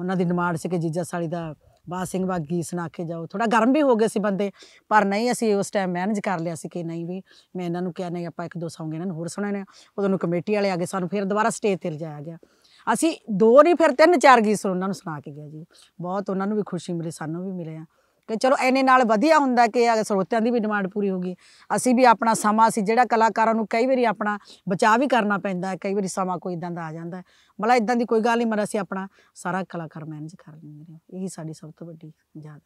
S3: ਉਹਨਾਂ ਦੀ ਡਿਮਾਂਡ ਸੀ ਕਿ ਜੀਜਾ ਸਾਲੀ ਦਾ ਬਾ ਸਿੰਘ ਬਾਗੀ ਸੁਣਾ ਕੇ ਜਾਓ ਥੋੜਾ ਗਰਮ ਵੀ ਹੋ ਗਏ ਸੀ ਬੰਦੇ ਪਰ ਨਹੀਂ ਅਸੀਂ ਉਸ ਟਾਈਮ ਮੈਨੇਜ ਕਰ ਲਿਆ ਸੀ ਕਿ ਨਹੀਂ ਵੀ ਮੈਂ ਇਹਨਾਂ ਨੂੰ ਕਿਹਾ ਨਹੀਂ ਆਪਾਂ ਇੱਕ ਦੋ ਸੌਂਗ ਇਹਨਾਂ ਨੂੰ ਹੋਰ ਸੁਣਾਣੇ ਆ ਉਹਨੂੰ ਕਮੇਟੀ ਵਾਲੇ ਆ ਕੇ ਸਾਨੂੰ ਫਿਰ ਦੁਬਾਰਾ ਸਟੇਜ ਤੇ ਲਿਜਾਇਆ ਗਿਆ ਅਸੀਂ ਦੋ ਨਹੀਂ ਫਿਰ ਤਿੰਨ ਚਾਰ ਗੀਤ ਸੁਣ ਉਹਨਾਂ ਨੂੰ ਸੁਣਾ ਕੇ ਗਿਆ ਜੀ ਬਹੁਤ ਉਹਨਾਂ ਨੂੰ ਵੀ ਖੁਸ਼ੀ ਮਿਲੀ ਸਾਨੂੰ ਵੀ ਮਿਲਿਆ ਕਿ ਚਲੋ ਐਨੇ ਨਾਲ ਵਧੀਆ ਹੁੰਦਾ ਕਿ ਅਗਰ ਸਰੋਤਿਆਂ ਦੀ ਵੀ ਡਿਮਾਂਡ ਪੂਰੀ ਹੋ ਗਈ ਅਸੀਂ ਵੀ ਆਪਣਾ ਸਮਾਂ ਸੀ ਜਿਹੜਾ ਕਲਾਕਾਰਾਂ ਨੂੰ ਕਈ ਵਾਰੀ ਆਪਣਾ ਬਚਾਅ ਵੀ ਕਰਨਾ ਪੈਂਦਾ ਹੈ ਕਈ ਵਾਰੀ ਸਮਾਂ ਕੋਈ ਇਦਾਂ ਦਾ ਆ ਜਾਂਦਾ ਮਲਾ ਇਦਾਂ ਦੀ ਕੋਈ ਗੱਲ ਨਹੀਂ ਮਰ ਅਸੀਂ ਆਪਣਾ ਸਾਰਾ ਕਲਾਕਾਰ ਮੈਨੇਜ ਕਰ ਲੈਂਦੇ ਹਾਂ ਇਹੀ ਸਾਡੀ ਸਭ ਤੋਂ ਵੱਡੀ ਯਾਦ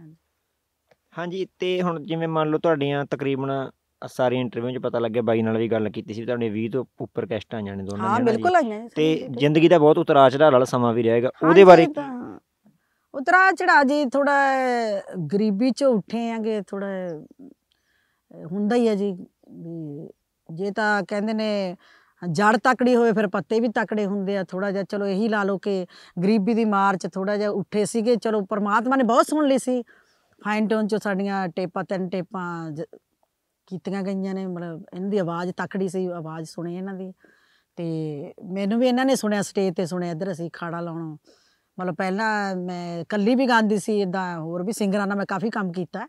S1: ਹੈ ਹਾਂਜੀ ਤੇ ਹੁਣ ਜਿਵੇਂ ਮੰਨ ਲਓ ਤੁਹਾਡੀਆਂ ਤਕਰੀਬਨ ਸਾਰੀ ਇੰਟਰਵਿਊ 'ਚ ਪਤਾ ਲੱਗਿਆ ਬਾਈ ਨਾਲ ਵੀ ਗੱਲ ਕੀਤੀ ਸੀ ਤੁਹਾਡੇ 20 ਤੋਂ ਉੱਪਰ ਕੈਸਟ ਆ ਨੇ ਦੋਨਾਂ ਹਾਂ ਬਿਲਕੁਲ ਆਈਆਂ ਜਾਣੇ ਤੇ ਜ਼ਿੰਦਗੀ ਦਾ ਬਹੁਤ ਉਤਰਾਅ ਚੜਾਅ ਵਾਲਾ ਸਮਾਂ ਵੀ ਰਹੇਗਾ ਉਹਦੇ ਬਾਰੇ
S3: ਉਤਰਾ ਚੜਾ ਜੀ ਥੋੜਾ ਗਰੀਬੀ 'ਚ ਉੱਠੇ ਆਂਗੇ ਥੋੜਾ ਹੁੰਦਾ ਹੀ ਆ ਜੀ ਜੇ ਤਾਂ ਕਹਿੰਦੇ ਨੇ ਜੜ ਤਕੜੀ ਹੋਵੇ ਫਿਰ ਪੱਤੇ ਵੀ ਤਕੜੇ ਹੁੰਦੇ ਆ ਥੋੜਾ ਜਿਹਾ ਚਲੋ ਇਹੀ ਲਾ ਲਓ ਕਿ ਗਰੀਬੀ ਦੀ ਮਾਰ 'ਚ ਥੋੜਾ ਜਿਹਾ ਉੱਠੇ ਸੀਗੇ ਚਲੋ ਪਰਮਾਤਮਾ ਨੇ ਬਹੁਤ ਸੁਣ ਲਈ ਸੀ ਫਾਈਨ ਟੋਨ 'ਚ ਸਾਡੀਆਂ ਟੇਪਾਂ ਤਿੰਨ ਟੇਪਾਂ ਕੀਤੀਆਂ ਗਈਆਂ ਨੇ ਮਤਲਬ ਇਹਨਾਂ ਦੀ ਆਵਾਜ਼ ਤਕੜੀ ਸੀ ਆਵਾਜ਼ ਸੁਣੀ ਇਹਨਾਂ ਦੀ ਤੇ ਮੈਨੂੰ ਵੀ ਇਹਨਾਂ ਨੇ ਸੁਣਿਆ ਸਟੇਜ ਤੇ ਸੁਣਿਆ ਇੱਧਰ ਅਸੀਂ ਖਾੜਾ ਲਾਉਣਾ ਮਤਲਬ ਪਹਿਲਾਂ ਮੈਂ ਕੱਲੀ ਵੀ ਗਾਉਂਦੀ ਸੀ ਇਦਾਂ ਹੋਰ ਵੀ ਸਿੰਗਰਾਂ ਨਾਲ ਮੈਂ ਕਾਫੀ ਕੰਮ ਕੀਤਾ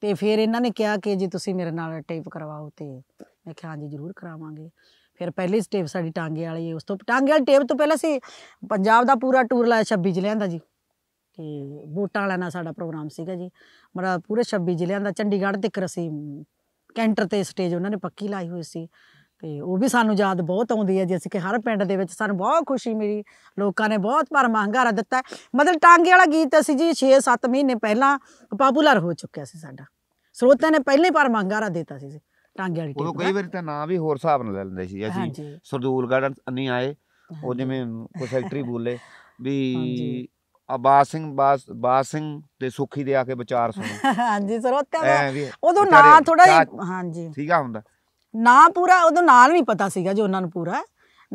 S3: ਤੇ ਫਿਰ ਇਹਨਾਂ ਨੇ ਕਿਹਾ ਕਿ ਜੇ ਤੁਸੀਂ ਮੇਰੇ ਨਾਲ ਟੇਪ ਕਰਵਾਓ ਤੇ ਮੈਂ ਕਿਹਾ ਹਾਂਜੀ ਜ਼ਰੂਰ ਕਰਾਵਾਂਗੇ ਫਿਰ ਪਹਿਲੀ ਸਟੇਪ ਸਾਡੀ ਟਾਂਗੇ ਵਾਲੀ ਉਸ ਤੋਂ ਟਾਂਗੇ ਵਾਲੀ ਟੇਪ ਤੋਂ ਪਹਿਲਾਂ ਸੀ ਪੰਜਾਬ ਦਾ ਪੂਰਾ ਟੂਰ ਲਾਇਆ 26 ਜ਼ਿਲ੍ਹਿਆਂ ਦਾ ਜੀ ਤੇ ਬੋਟਾਂ ਵਾਲਾ ਨਾਲ ਸਾਡਾ ਪ੍ਰੋਗਰਾਮ ਸੀਗਾ ਜੀ ਮਰਾ ਪੂਰੇ 26 ਜ਼ਿਲ੍ਹਿਆਂ ਦਾ ਚੰਡੀਗੜ੍ਹ ਤੱਕ ਅਸੀਂ ਕੈਂਟਰ ਤੇ ਸਟੇਜ ਉਹਨਾਂ ਨੇ ਪੱਕੀ ਲਾਈ ਹੋਈ ਸੀ ਤੇ ਉਹ ਵੀ ਸਾਨੂੰ ਯਾਦ ਬਹੁਤ ਆਉਂਦੀ ਹੈ ਜੀ ਅਸੀਂ ਕਿ ਹਰ ਪਿੰਡ ਦੇ ਵਿੱਚ ਸਾਨੂੰ ਬਹੁਤ ਖੁਸ਼ੀ ਮਿਲੀ ਲੋਕਾਂ ਨੇ ਬਹੁਤ ਪਰ ਮਹੰਗਾਰਾ ਦਿੱਤਾ ਮਤਲਬ ਟਾਂਗੇ ਵਾਲਾ ਗੀਤ ਅਸੀਂ ਜੀ 6-7 ਮਹੀਨੇ ਪਹਿਲਾਂ ਪਪੂਲਰ ਹੋ ਚੁੱਕਿਆ ਸੀ ਸਾਡਾ ਸਰੋਤਿਆਂ ਨੇ ਪਹਿਲੇ ਪਰ ਮਹੰਗਾਰਾ ਦਿੱਤਾ ਸੀ ਟਾਂਗੇ ਵਾਲੀ ਉਹ ਕਈ
S2: ਵਾਰੀ ਤਾਂ ਨਾਂ ਵੀ ਹੋਰ ਹਿਸਾਬ ਨਾਲ ਲੈ ਲੈਂਦੇ ਸੀ ਅਸੀਂ ਸਰਦੂਲ ਗਾਰਡਨ ਨਹੀਂ ਆਏ ਉਹ ਜਿਵੇਂ ਕੋਈ ਸੈਕਟਰੀ ਬੋਲੇ ਵੀ ਅਬਾਸ ਸਿੰਘ ਬਾਸ ਬਾਸ ਸਿੰਘ ਤੇ ਸੁਖੀ ਦੇ ਆ ਕੇ ਵਿਚਾਰ ਸੁਣੋ
S3: ਹਾਂਜੀ ਸਰ ਉਹ ਉਦੋਂ ਨਾਂ ਥੋੜਾ ਹਾਂਜੀ ਠੀਕਾ ਹੁੰਦਾ ਨਾਂ ਪੂਰਾ ਉਦੋਂ ਨਾਲ ਨਹੀਂ ਪਤਾ ਸੀਗਾ ਜੋ ਉਹਨਾਂ ਨੂੰ ਪੂਰਾ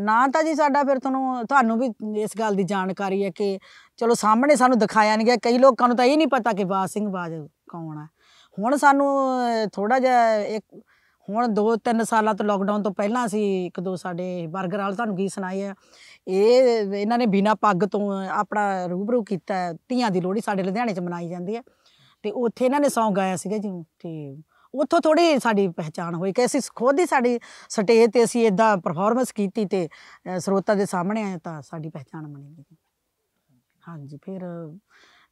S3: ਨਾਂ ਤਾਂ ਜੀ ਸਾਡਾ ਫਿਰ ਤੁਹਾਨੂੰ ਤੁਹਾਨੂੰ ਵੀ ਇਸ ਗੱਲ ਦੀ ਜਾਣਕਾਰੀ ਹੈ ਕਿ ਚਲੋ ਸਾਹਮਣੇ ਸਾਨੂੰ ਦਿਖਾਇਆ ਨਹੀਂ ਗਿਆ ਕਈ ਲੋਕਾਂ ਨੂੰ ਤਾਂ ਇਹ ਨਹੀਂ ਪਤਾ ਕਿ ਬਾਸ ਸਿੰਘ ਬਾਜ ਕੌਣ ਹੈ ਹੁਣ ਸਾਨੂੰ ਥੋੜਾ ਜਿਹਾ ਇੱਕ ਹੁਣ 2-3 ਸਾਲਾਂ ਤੋਂ ਲਾਕਡਾਊਨ ਤੋਂ ਪਹਿਲਾਂ ਅਸੀਂ ਇੱਕ ਦੋ ਸਾਡੇ ਬਰਗਰ ਵਾਲ ਤੁਹਾਨੂੰ ਕੀ ਸੁਣਾਏ ਆ ਇਹ ਇਹਨਾਂ ਨੇ ਬਿਨਾ ਪੱਗ ਤੋਂ ਆਪਣਾ ਰੂਬਰੂ ਕੀਤਾ ਧੀਆਂ ਦੀ ਲੋਹੜੀ ਸਾਡੇ ਲੁਧਿਆਣੇ 'ਚ ਮਨਾਈ ਜਾਂਦੀ ਹੈ ਤੇ ਉੱਥੇ ਇਹਨਾਂ ਨੇ ਸੌਂਗ ਗਾਇਆ ਸੀਗਾ ਜੀ ਤੇ ਉੱਥੋਂ ਥੋੜੀ ਸਾਡੀ ਪਹਿਚਾਣ ਹੋਈ ਕਿ ਅਸੀਂ ਖੁਦ ਹੀ ਸਾਡੀ ਸਟੇਜ ਤੇ ਅਸੀਂ ਇਦਾਂ ਪਰਫਾਰਮੈਂਸ ਕੀਤੀ ਤੇ ਸਰੋਤਾ ਦੇ ਸਾਹਮਣੇ ਆਏ ਤਾਂ ਸਾਡੀ ਪਹਿਚਾਣ ਬਣੀ ਗਈ ਹਾਂਜੀ ਫਿਰ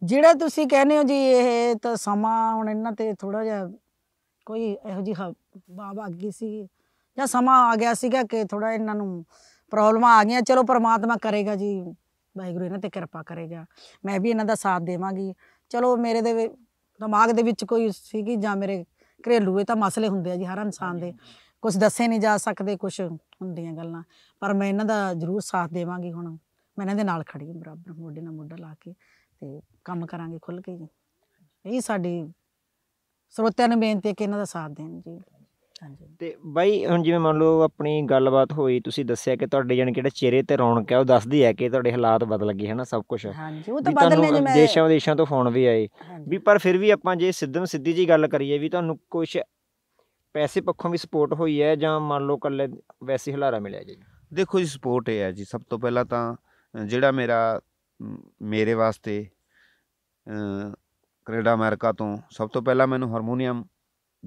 S3: ਜਿਹੜਾ ਤੁਸੀਂ ਕਹਿੰਦੇ ਹੋ ਜੀ ਇਹ ਤਾਂ ਸਮਾਂ ਹੁਣ ਇਹਨਾਂ ਤੇ ਥੋੜਾ ਜਿਹਾ ਕੋਈ ਇਹੋ ਜੀ ਬਾਬ ਆ ਗਈ ਸੀ ਜਾਂ ਸਮਾਂ ਆ ਗਿਆ ਸੀਗਾ ਕਿ ਥੋੜਾ ਇਹਨਾਂ ਨੂੰ ਪ੍ਰੋਬਲਮਾਂ ਆ ਗਈਆਂ ਚਲੋ ਪਰਮਾਤਮਾ ਕਰੇਗਾ ਜੀ ਵਾਹਿਗੁਰੂ ਇਹਨਾਂ ਤੇ ਕਿਰਪਾ ਕਰੇਗਾ ਮੈਂ ਵੀ ਇਹਨਾਂ ਦਾ ਸਾਥ ਦੇਵਾਂਗੀ ਚਲੋ ਮੇਰੇ ਦੇ ਦਿਮਾਗ ਦੇ ਵਿੱਚ ਕੋਈ ਸੀਗੀ ਜਾਂ ਮੇਰੇ ਘਰੇਲੂ ਇਹ ਤਾਂ ਮਸਲੇ ਹੁੰਦੇ ਆ ਜੀ ਹਰ ਇਨਸਾਨ ਦੇ ਕੁਝ ਦੱਸੇ ਨਹੀਂ ਜਾ ਸਕਦੇ ਕੁਝ ਹੁੰਦੀਆਂ ਗੱਲਾਂ ਪਰ ਮੈਂ ਇਹਨਾਂ ਦਾ ਜ਼ਰੂਰ ਸਾਥ ਦੇਵਾਂਗੀ ਹੁਣ ਮੈਂ ਇਹਨਾਂ ਦੇ ਨਾਲ ਖੜੀ ਹਾਂ ਬਰਾਬਰ ਮੋਢੇ ਨਾਲ ਮੋਢਾ ਲਾ ਕੇ ਤੇ ਕੰਮ ਕਰਾਂਗੇ ਖੁੱਲ ਕੇ ਜੀ ਇਹ ਸਾਡੀ ਸਰੋਤਿਆਂ ਨੂੰ ਬੇਨਤੀ ਹੈ ਕਿ ਇਹਨਾਂ ਦਾ ਸਾਥ ਦੇਣ ਜੀ
S1: ਹਾਂਜੀ ਤੇ ਬਾਈ ਹੁਣ ਜਿਵੇਂ ਮੰਨ ਲਓ ਆਪਣੀ ਗੱਲਬਾਤ ਹੋਈ ਤੁਸੀਂ ਦੱਸਿਆ ਕਿ ਤੁਹਾਡੇ ਜਾਨ ਕਿਹੜੇ ਚਿਹਰੇ ਤੇ ਰੌਣਕ ਹੈ ਉਹ ਦੱਸਦੀ ਹੈ ਕਿ ਤੁਹਾਡੇ ਹਾਲਾਤ ਬਦਲ ਗਏ ਹਨਾ ਸਭ ਕੁਝ
S3: ਹਾਂਜੀ ਉਹ ਤਾਂ ਬਦਲ ਨਹੀਂ ਮੈਂ ਦੇਸ਼ਾਂ
S1: ਵਿਦੇਸ਼ਾਂ ਤੋਂ ਫੋਨ ਵੀ ਆਏ ਵੀ ਪਰ ਫਿਰ ਵੀ ਆਪਾਂ ਜੇ ਸਿੱਧਮ ਸਿੱਧੀ ਜੀ ਗੱਲ ਕਰੀਏ ਵੀ ਤੁਹਾਨੂੰ ਕੁਝ ਪੈਸੇ ਪੱਖੋਂ ਵੀ ਸਪੋਰਟ ਹੋਈ ਹੈ ਜਾਂ ਮੰਨ ਲਓ ਕੱਲੇ ਵੈਸੇ ਹਲਾਰਾ ਮਿਲਿਆ ਜੀ ਦੇਖੋ ਜੀ ਸਪੋਰਟ
S2: ਇਹ ਹੈ ਜੀ ਸਭ ਤੋਂ ਪਹਿਲਾਂ ਤਾਂ ਜਿਹੜਾ ਮੇਰਾ ਮੇਰੇ ਵਾਸਤੇ ਕੈਨੇਡਾ ਅਮਰੀਕਾ ਤੋਂ ਸਭ ਤੋਂ ਪਹਿਲਾਂ ਮੈਨੂੰ ਹਾਰਮੋਨੀਅਮ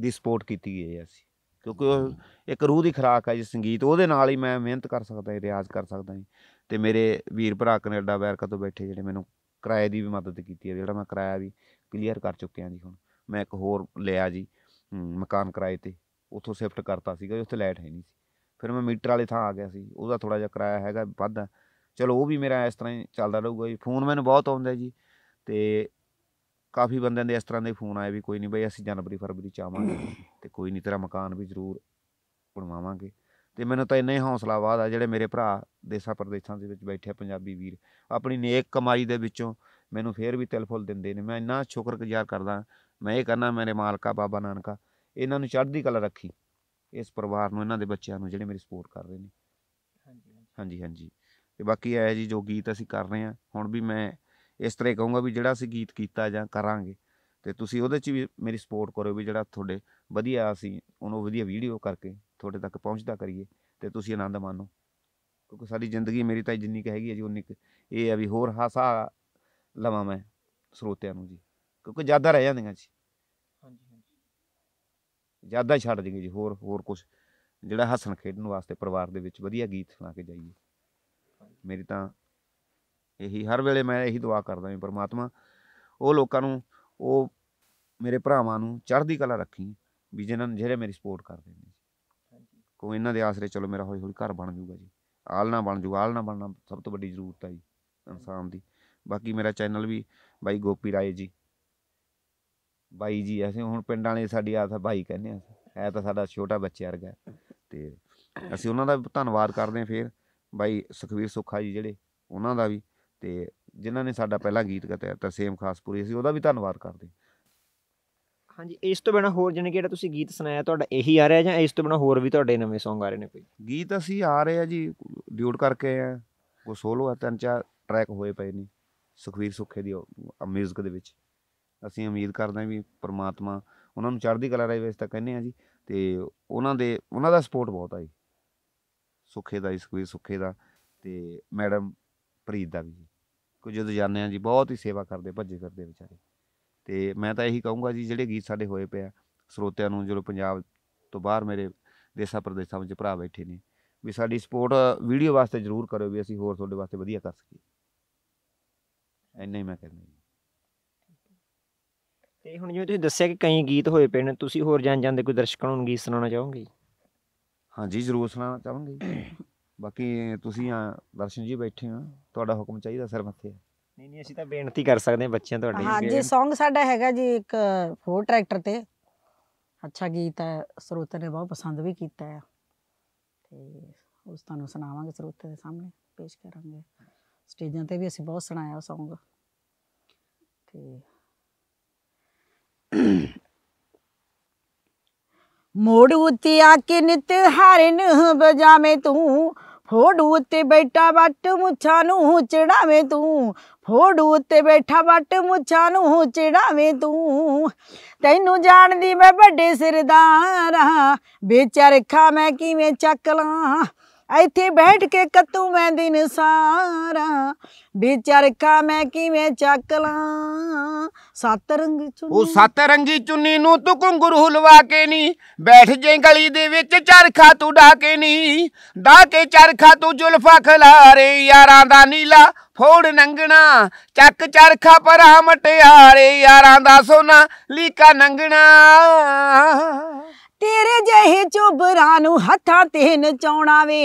S2: ਦੀ ਸਪੋਰਟ ਕੀਤੀ ਗਈ ਹੈ ਜੀ ਕਿਉਂਕਿ ਉਹ ਇੱਕ ਰੂਹ ਦੀ ਖਰਾਕ ਹੈ ਜੀ ਸੰਗੀਤ ਉਹਦੇ ਨਾਲ ਹੀ ਮੈਂ ਮਿਹਨਤ ਕਰ ਸਕਦਾ ਜੀ ਰਿਆਜ਼ ਕਰ ਸਕਦਾ ਜੀ ਤੇ ਮੇਰੇ ਵੀਰ ਭਰਾ ਕੈਨੇਡਾ ਅਮਰੀਕਾ ਤੋਂ ਬੈਠੇ ਜਿਹੜੇ ਮੈਨੂੰ ਕਿਰਾਏ ਦੀ ਵੀ ਮਦਦ ਕੀਤੀ ਹੈ ਜਿਹੜਾ ਮੈਂ ਕਿਰਾਇਆ ਵੀ ਕਲੀਅਰ ਕਰ ਚੁੱਕਿਆ ਜੀ ਹੁਣ ਮੈਂ ਇੱਕ ਹੋਰ ਲਿਆ ਜੀ ਮਕਾਨ ਕਿਰਾਏ ਤੇ ਉੱਥੋਂ ਸ਼ਿਫਟ ਕਰਤਾ ਸੀਗਾ ਉੱਥੇ ਲਾਈਟ ਹੈ ਨਹੀਂ ਸੀ ਫਿਰ ਮੈਂ ਮੀਟਰ ਵਾਲੇ ਥਾਂ ਆ ਗਿਆ ਸੀ ਉਹਦਾ ਥੋੜਾ ਜਿਹਾ ਕਿਰਾਇਆ ਹੈਗਾ ਵੱਧ ਚਲੋ ਉਹ ਵੀ ਮੇਰਾ ਇਸ ਤਰ੍ਹਾਂ ਹੀ ਚੱਲਦਾ ਰਹੂਗਾ ਜੀ ਫੋਨ ਮੈਨੂੰ ਬਹੁਤ ਆਉਂਦਾ ਜੀ ਤੇ ਕਾਫੀ ਬੰਦਿਆਂ ਦੇ ਇਸ ਤਰ੍ਹਾਂ ਦੇ ਫੋਨ ਆਏ ਵੀ ਕੋਈ ਨਹੀਂ ਬਈ ਅਸੀਂ ਜਨਵਰੀ ਫਰਵਰੀ ਚ ਆਵਾਂਗੇ ਤੇ ਕੋਈ ਨਹੀਂ ਤੇਰਾ ਮਕਾਨ ਵੀ ਜ਼ਰੂਰ ਬਣਵਾਵਾਂਗੇ ਤੇ ਮੈਨੂੰ ਤਾਂ ਇੰਨਾ ਹੀ ਹੌਸਲਾ ਬਾਦ ਆ ਜਿਹੜੇ ਮੇਰੇ ਭਰਾ ਦੇਸਾਂ ਪ੍ਰਦੇਸਾਂ ਦੇ ਵਿੱਚ ਬੈਠੇ ਪੰਜਾਬੀ ਵੀਰ ਆਪਣੀ ਨੇਕ ਕਮਾਈ ਦੇ ਵਿੱਚੋਂ ਮੈਨੂੰ ਫੇਰ ਵੀ ਤਿਲ ਫੁੱਲ ਦਿੰਦੇ ਨੇ ਮੈਂ ਇੰਨਾ ਸ਼ੁਕਰਗੁਜ਼ਾਰ ਕਰਦਾ ਮੈਂ ਇਹ ਕਹਿੰਦਾ ਮੇਰੇ ਮਾਲਕਾ ਬਾਬਾ ਨਾਨਕਾ ਇਹਨਾਂ ਨੂੰ ਚੜ੍ਹਦੀ ਕਲਾ ਰੱਖੀ ਇਸ ਪਰਿਵਾਰ ਨੂੰ ਇਹਨਾਂ ਦੇ ਬੱਚਿਆਂ ਨੂੰ ਜਿਹੜੇ ਮੇਰੀ ਸਪੋਰਟ ਕਰ ਰਹੇ ਨੇ ਹਾਂਜੀ ਹਾਂਜੀ ਹਾਂਜੀ ਤੇ ਬਾਕੀ ਇਹ ਜੀ ਜੋ ਗੀਤ ਅਸੀਂ ਕਰ ਰਹੇ ਹਾਂ ਹੁਣ ਵੀ ਮੈਂ ਇਸ ਤਰ੍ਹਾਂ ਕਹੂੰਗਾ ਵੀ ਜਿਹੜਾ ਅਸੀਂ ਗੀਤ ਕੀਤਾ ਜਾਂ ਕਰਾਂਗੇ ਤੇ ਤੁਸੀਂ ਉਹਦੇ 'ਚ ਵੀ ਮੇਰੀ ਸਪੋਰਟ ਕਰੋ ਵੀ ਜਿਹੜਾ ਤੁਹਾਡੇ ਵਧੀਆ ਅਸੀਂ ਉਹਨੂੰ ਵਧੀਆ ਵੀਡੀਓ ਕਰਕੇ ਤੁਹਾਡੇ ਤੱਕ ਪਹੁੰਚਦਾ ਕਰੀਏ ਤੇ ਤੁਸੀਂ ਆਨੰਦ ਮਾਣੋ ਕਿਉਂਕਿ ਸਾਡੀ ਜ਼ਿੰਦਗੀ ਮੇਰੀ ਤਾਂ ਜਿੰਨੀ ਕ ਹੈਗੀ ਹੈ ਜੀ ਉਨੀ ਕੁ ਇਹ ਆ ਵੀ ਹੋਰ ਹਾਸਾ ਲਵਾਂ ਮੈਂ ਸਰੋਤਿਆਂ ਨੂੰ ਜੀ ਕਿਉਂਕਿ ਜ਼ਿਆਦਾ ਰਹਿ ਜਾਂਦੀਆਂ ਜੀ ਹਾਂਜੀ ਹਾਂਜੀ ਜ਼ਿਆਦਾ ਛੱਡ ਦਿੰਗੇ ਜੀ ਹੋਰ ਹੋਰ ਕੁਝ ਜਿਹੜਾ ਹੱਸਣ ਖੇਡਣ ਵਾਸਤੇ ਪਰਿਵਾਰ ਦੇ ਵਿੱਚ ਵਧੀਆ ਗੀਤ ਸੁਣਾ ਕੇ ਜਾਈਏ ਮੇਰੀ ਤਾਂ ਇਹੀ ਹਰ ਵੇਲੇ ਮੈਂ ਇਹੀ ਦੁਆ ਕਰਦਾ ਹਾਂ ਪ੍ਰਮਾਤਮਾ ਉਹ ਲੋਕਾਂ ਨੂੰ ਉਹ ਮੇਰੇ ਭਰਾਵਾਂ ਨੂੰ ਚੜ੍ਹਦੀ ਕਲਾ ਰੱਖੀ ਵੀ ਜਿਨ੍ਹਾਂ ਨੇ ਜਿਹੜੇ ਮੇਰੀ ਸਪੋਰਟ ਕਰਦੇ ਨੇ ਕੋ ਇਹਨਾਂ ਦੇ ਆਸਰੇ ਚਲੋ ਮੇਰਾ ਹੋਈ ਹੋਈ ਘਰ ਬਣ ਜਾਊਗਾ ਜੀ ਆਲਣਾ ਬਣ ਜੂ ਆਲਣਾ ਬਣਨਾ ਸਭ ਤੋਂ ਵੱਡੀ ਜ਼ਰੂਰਤ ਹੈ ਜੀ ਇਨਸਾਨ ਦੀ ਬਾਕੀ ਮੇਰਾ ਚੈਨਲ ਵੀ ਬਾਈ ਗੋਪੀ ਰਾਏ ਜੀ ਬਾਈ ਜੀ ਅਸੀਂ ਹੁਣ ਪਿੰਡਾਂ ਵਾਲੇ ਸਾਡੀ ਆਸ ਭਾਈ ਬਾਈ ਕਹਿੰਦੇ ਆ ਐ ਤਾਂ ਸਾਡਾ ਛੋਟਾ ਬੱਚੇ ਵਰਗਾ ਤੇ ਅਸੀਂ ਉਹਨਾਂ ਦਾ ਧੰਨਵਾਦ ਕਰਦੇ ਆ ਫੇਰ ਬਾਈ ਸੁਖਵੀਰ ਸੁਖਾ ਜੀ ਜਿਹੜੇ ਉਹਨਾਂ ਦਾ ਵੀ ਤੇ ਜਿਨ੍ਹਾਂ ਨੇ ਸਾਡਾ ਪਹਿਲਾ ਗੀਤ ਗਾਇਆ ਖਾਸ ਖਾਸਪੁਰੀ ਅਸੀਂ ਉਹਦਾ ਵੀ ਧੰਨਵਾਦ ਕਰਦੇ
S1: ਹਾਂਜੀ ਇਸ ਤੋਂ ਬਿਨਾ ਹੋਰ ਜਿਹਨੇ ਜਿਹੜਾ ਤੁਸੀਂ ਗੀਤ ਸੁਣਾਇਆ ਤੁਹਾਡਾ ਇਹੀ ਆ ਰਿਹਾ ਜਾਂ ਇਸ ਤੋਂ ਬਿਨਾ ਹੋਰ ਵੀ ਤੁਹਾਡੇ ਨਵੇਂ Song ਆ ਰਹੇ
S2: ਨੇ ਕੋਈ ਗੀਤ ਅਸੀਂ ਆ ਰਹੇ ਆ ਜੀ ਡਿਊਟ ਕਰਕੇ ਆ ਕੋ ਸੋਲੋ ਆ ਤਿੰਨ ਚਾਰ ਟਰੈਕ ਹੋਏ ਪਏ ਨੇ ਸੁਖਵੀਰ ਸੁਖੇ ਦੀ ਮਿਊਜ਼ਿਕ ਦੇ ਵਿੱਚ ਅਸੀਂ ਉਮੀਦ ਕਰਦੇ ਹਾਂ ਵੀ ਪ੍ਰਮਾਤਮਾ ਉਹਨਾਂ ਨੂੰ ਚੜ੍ਹਦੀ ਕਲਾ ਰਾਹੀਂ ਵੇਸ ਤਾਂ ਕਹਿੰਦੇ ਆ ਜੀ ਤੇ ਉਹਨਾਂ ਦੇ ਉਹਨਾਂ ਦਾ ਸਪੋਰਟ ਬਹੁਤ ਆ ਜੀ ਸੁਖੇ ਦਾ ਸੁਖਵੀਰ ਸੁਖੇ ਦਾ ਤੇ ਮੈਡਮ ਪ੍ਰੀਤ ਦਾ ਵੀ ਕੋ ਜਦੋਂ ਜਾਣੇ ਆ ਜੀ ਬਹੁਤ ਹੀ ਸੇਵਾ ਕਰਦੇ ਭੱਜੇ ਕਰਦੇ ਵਿਚਾਰੇ ਤੇ ਮੈਂ ਤਾਂ ਇਹੀ ਕਹੂੰਗਾ ਜੀ ਜਿਹੜੇ ਗੀਤ ਸਾਡੇ ਹੋਏ ਪਿਆ ਸਰੋਤਿਆਂ ਨੂੰ ਜਦੋਂ ਪੰਜਾਬ ਤੋਂ ਬਾਹਰ ਮੇਰੇ ਦੇਸ਼ਾਂ ਪ੍ਰਦੇਸ਼ਾਂ ਵਿੱਚ ਭਰਾ ਬੈਠੇ ਨੇ ਵੀ ਸਾਡੀ ਸਪੋਰਟ ਵੀਡੀਓ ਵਾਸਤੇ ਜ਼ਰੂਰ ਕਰਿਓ ਵੀ ਅਸੀਂ ਹੋਰ ਤੁਹਾਡੇ ਵਾਸਤੇ ਵਧੀਆ ਕਰ ਸਕੀਏ ਐਨਾ ਹੀ ਮੈਂ ਕਹਿੰਦਾ
S1: ਤੇ ਹੁਣ ਜਿਵੇਂ ਤੁਸੀਂ ਦੱਸਿਆ ਕਿ ਕਈ ਗੀਤ ਹੋਏ ਪਏ ਨੇ ਤੁਸੀਂ ਹੋਰ ਜਾਣ ਜਾਂਦੇ ਕੋਈ ਦਰਸ਼ਕਾਂ ਨੂੰ ਗੀਤ ਸੁਣਾਉਣਾ ਚਾਹੋਗੇ ਹਾਂਜੀ ਜ਼ਰੂਰ ਸੁਣਾਉਣਾ ਚਾਹਾਂਗੇ ਬਾਕੀ ਤੁਸੀਂ
S2: ਆ ਦਰਸ਼ਨ ਜੀ ਬੈਠੇ ਆ ਤੁਹਾਡਾ ਹੁਕਮ ਚਾਹੀਦਾ ਸਿਰ ਮੱਥੇ ਨਹੀਂ
S1: ਨਹੀਂ ਅਸੀਂ ਤਾਂ ਬੇਨਤੀ ਕਰ
S2: ਸਕਦੇ ਹਾਂ ਬੱਚਿਆਂ ਤੁਹਾਡੇ ਜੀ
S3: Song ਸਾਡਾ ਹੈਗਾ ਜੀ ਇੱਕ ਫੋਰ ਟਰੈਕਟਰ ਤੇ ਅੱਛਾ ਗੀਤ ਹੈ ਸਰੋਤੇ ਨੇ ਬਹੁਤ ਪਸੰਦ ਵੀ ਕੀਤਾ ਹੈ ਤੇ ਉਸ ਤੁਹਾਨੂੰ ਸੁਣਾਵਾਂਗੇ ਸਰੋਤੇ ਦੇ ਸਾਹਮਣੇ ਪੇਸ਼ ਕਰਾਂਗੇ ਸਟੇਜਾਂ ਤੇ ਵੀ ਅਸੀਂ ਬਹੁਤ ਸੁਣਾਇਆ ਉਹ Song ਤੇ ਮੋੜ ਉਤਿਆ ਕਿ ਨਿਤ ਹਰਨ ਬਜਾਵੇਂ ਤੂੰ ਫੋੜੂ ਉੱਤੇ ਬੈਠਾ ਵੱਟ ਮੁੱਛਾਂ ਨੂੰ ਚੜਾਵੇਂ ਤੂੰ ਫੋੜੂ ਉੱਤੇ ਬੈਠਾ ਵੱਟ ਮੁੱਛਾਂ ਨੂੰ ਚੜਾਵੇਂ ਤੂੰ ਤੈਨੂੰ ਜਾਣਦੀ ਮੈਂ ਵੱਡੇ ਸਰਦਾਰਾਂ ਵਿਚਰਖਾ ਮੈਂ ਕਿਵੇਂ ਚੱਕ ਲਾਂ ਇੱਥੇ ਬੈਠ ਕੇ ਕੱਤੂ ਮੈਂ ਦਿਨ ਸਾਰਾ ਵਿਚਰਖਾ ਮੈਂ ਕਿਵੇਂ ਚੱਕ ਲਾਂ ਸੱਤ ਰੰਗੀ ਚੁੰਨੀ ਉਹ ਸੱਤ ਰੰਗੀ ਚੁੰਨੀ ਨੂੰ ਤੂੰ ਘੁੰਗਰੂ ਹੁਲਵਾ ਕੇ ਨਹੀਂ
S2: ਬੈਠ ਜੇ ਗਲੀ ਦੇ ਵਿੱਚ ਚਰਖਾ ਤੂੰ ਢਾ ਕੇ ਨਹੀਂ ਢਾ ਕੇ ਚਰਖਾ ਤੂੰ ਜੁਲਫਾ ਖਲਾਰੇ ਯਾਰਾਂ ਦਾ ਨੀਲਾ ਫੋੜ ਨੰਗਣਾ ਚੱਕ ਚਰਖਾ ਪਰਾਂ
S1: ਮਟਿਆਰੇ ਯਾਰਾਂ
S3: ਦਾ ਸੋਨਾ ਲੀਕਾ ਨੰਗਣਾ ਤੇਰੇ ਜਿਹੇ ਚੋਬਰਾ ਨੂੰ ਹੱਥਾਂ ਤੇ ਨਚਾਉਣਾ ਵੇ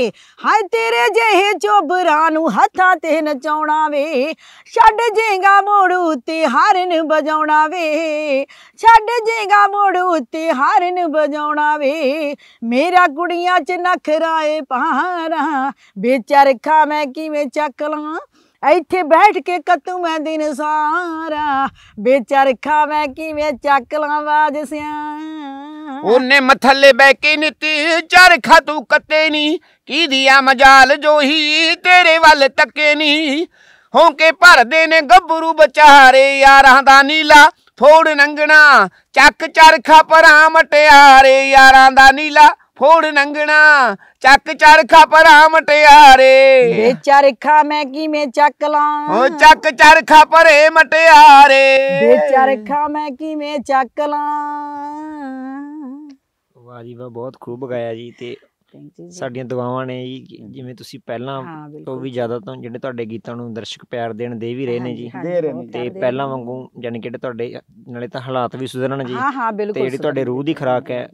S3: ਹਾਏ ਤੇਰੇ ਜਿਹੇ ਚੋਬਰਾ ਨੂੰ ਹੱਥਾਂ ਤੇ ਨਚਾਉਣਾ ਵੇ ਛੱਡ ਜੇਗਾ ਮੋੜ ਉਤੇ ਹਾਰਨ ਬਜਾਉਣਾ ਵੇ ਛੱਡ ਜੇਗਾ ਮੋੜ ਉਤੇ ਹਾਰਨ ਬਜਾਉਣਾ ਵੇ ਮੇਰਾ ਕੁੜੀਆਂ ਚ ਨਖਰਾਏ ਪਹਾਰਾ ਬੇਚਰਖਾ ਮੈਂ ਕਿਵੇਂ ਚੱਕ ਲਾਂ ਇੱਥੇ ਬੈਠ ਕੇ ਕੱਤੂ ਮੈਂ ਦਿਨ ਸਾਰਾ ਵਿਚਾਰ ਮੈਂ ਕਿਵੇਂ ਚੱਕ ਲਾਂ ਬਾਜ ਸਿਆਂ
S2: ਉਹਨੇ ਮਥੱਲੇ ਬੈ ਕੇ ਨਿਤੀ ਚਰਖਾ ਤੂੰ ਕੱਤੇ ਨਹੀਂ ਕੀ ਦਿਆ ਮਜਾਲ ਜੋਹੀ ਤੇਰੇ ਵੱਲ ਤੱਕੇ ਨਹੀਂ ਕੇ ਭਰਦੇ ਨੇ ਗੱਭਰੂ ਵਿਚਾਰੇ ਯਾਰਾਂ ਦਾ ਨੀਲਾ ਫੋੜ ਨੰਗਣਾ ਚੱਕ ਚਰਖਾ ਪਰਾਂ ਮਟਿਆਰੇ ਯਾਰਾਂ ਦਾ ਨੀਲਾ ਫੋੜ ਨੰਗਣਾ ਚੱਕ ਚਰਖਾ ਪਰਾਂ ਮਟਿਆਰੇ
S3: ਵੇ ਚਰਖਾ ਮੈਂ ਕਿਵੇਂ ਚੱਕ ਲਾਂ ਓ ਚੱਕ ਚਰਖਾ ਪਰੇ ਮਟਿਆਰੇ ਵੇ ਚਰਖਾ ਮੈਂ ਕਿਵੇਂ ਚੱਕ ਲਾਂ
S1: ਵਾਹ ਜੀ ਵਾਹ ਬਹੁਤ ਖੂਬ ਗਾਇਆ ਜੀ ਤੇ ਸਾਡੀਆਂ ਦੁਆਵਾਂ ਨੇ ਜੀ ਜਿਵੇਂ ਤੁਸੀਂ ਪਹਿਲਾਂ ਤੋਂ ਵੀ ਜ਼ਿਆਦਾ ਤੋਂ ਜਿਹੜੇ ਤੁਹਾਡੇ ਗੀਤਾਂ ਨੂੰ ਦਰਸ਼ਕ ਪਿਆਰ ਦੇਣ ਦੇ ਵੀ ਰਹੇ ਨੇ ਜੀ ਤੇ ਪਹਿਲਾਂ ਵਾਂਗੂ ਯਾਨੀ ਕਿ ਤੁਹਾਡੇ ਨਾਲੇ ਤਾਂ ਹਾਲਾਤ ਵੀ ਸੁਧਰਨ ਜੀ ਹਾਂ ਹਾਂ ਬਿਲਕੁਲ ਤੇ ਜਿਹੜੀ ਤੁਹਾਡੇ ਰੂਹ ਦੀ ਖਰਾਕ ਹੈ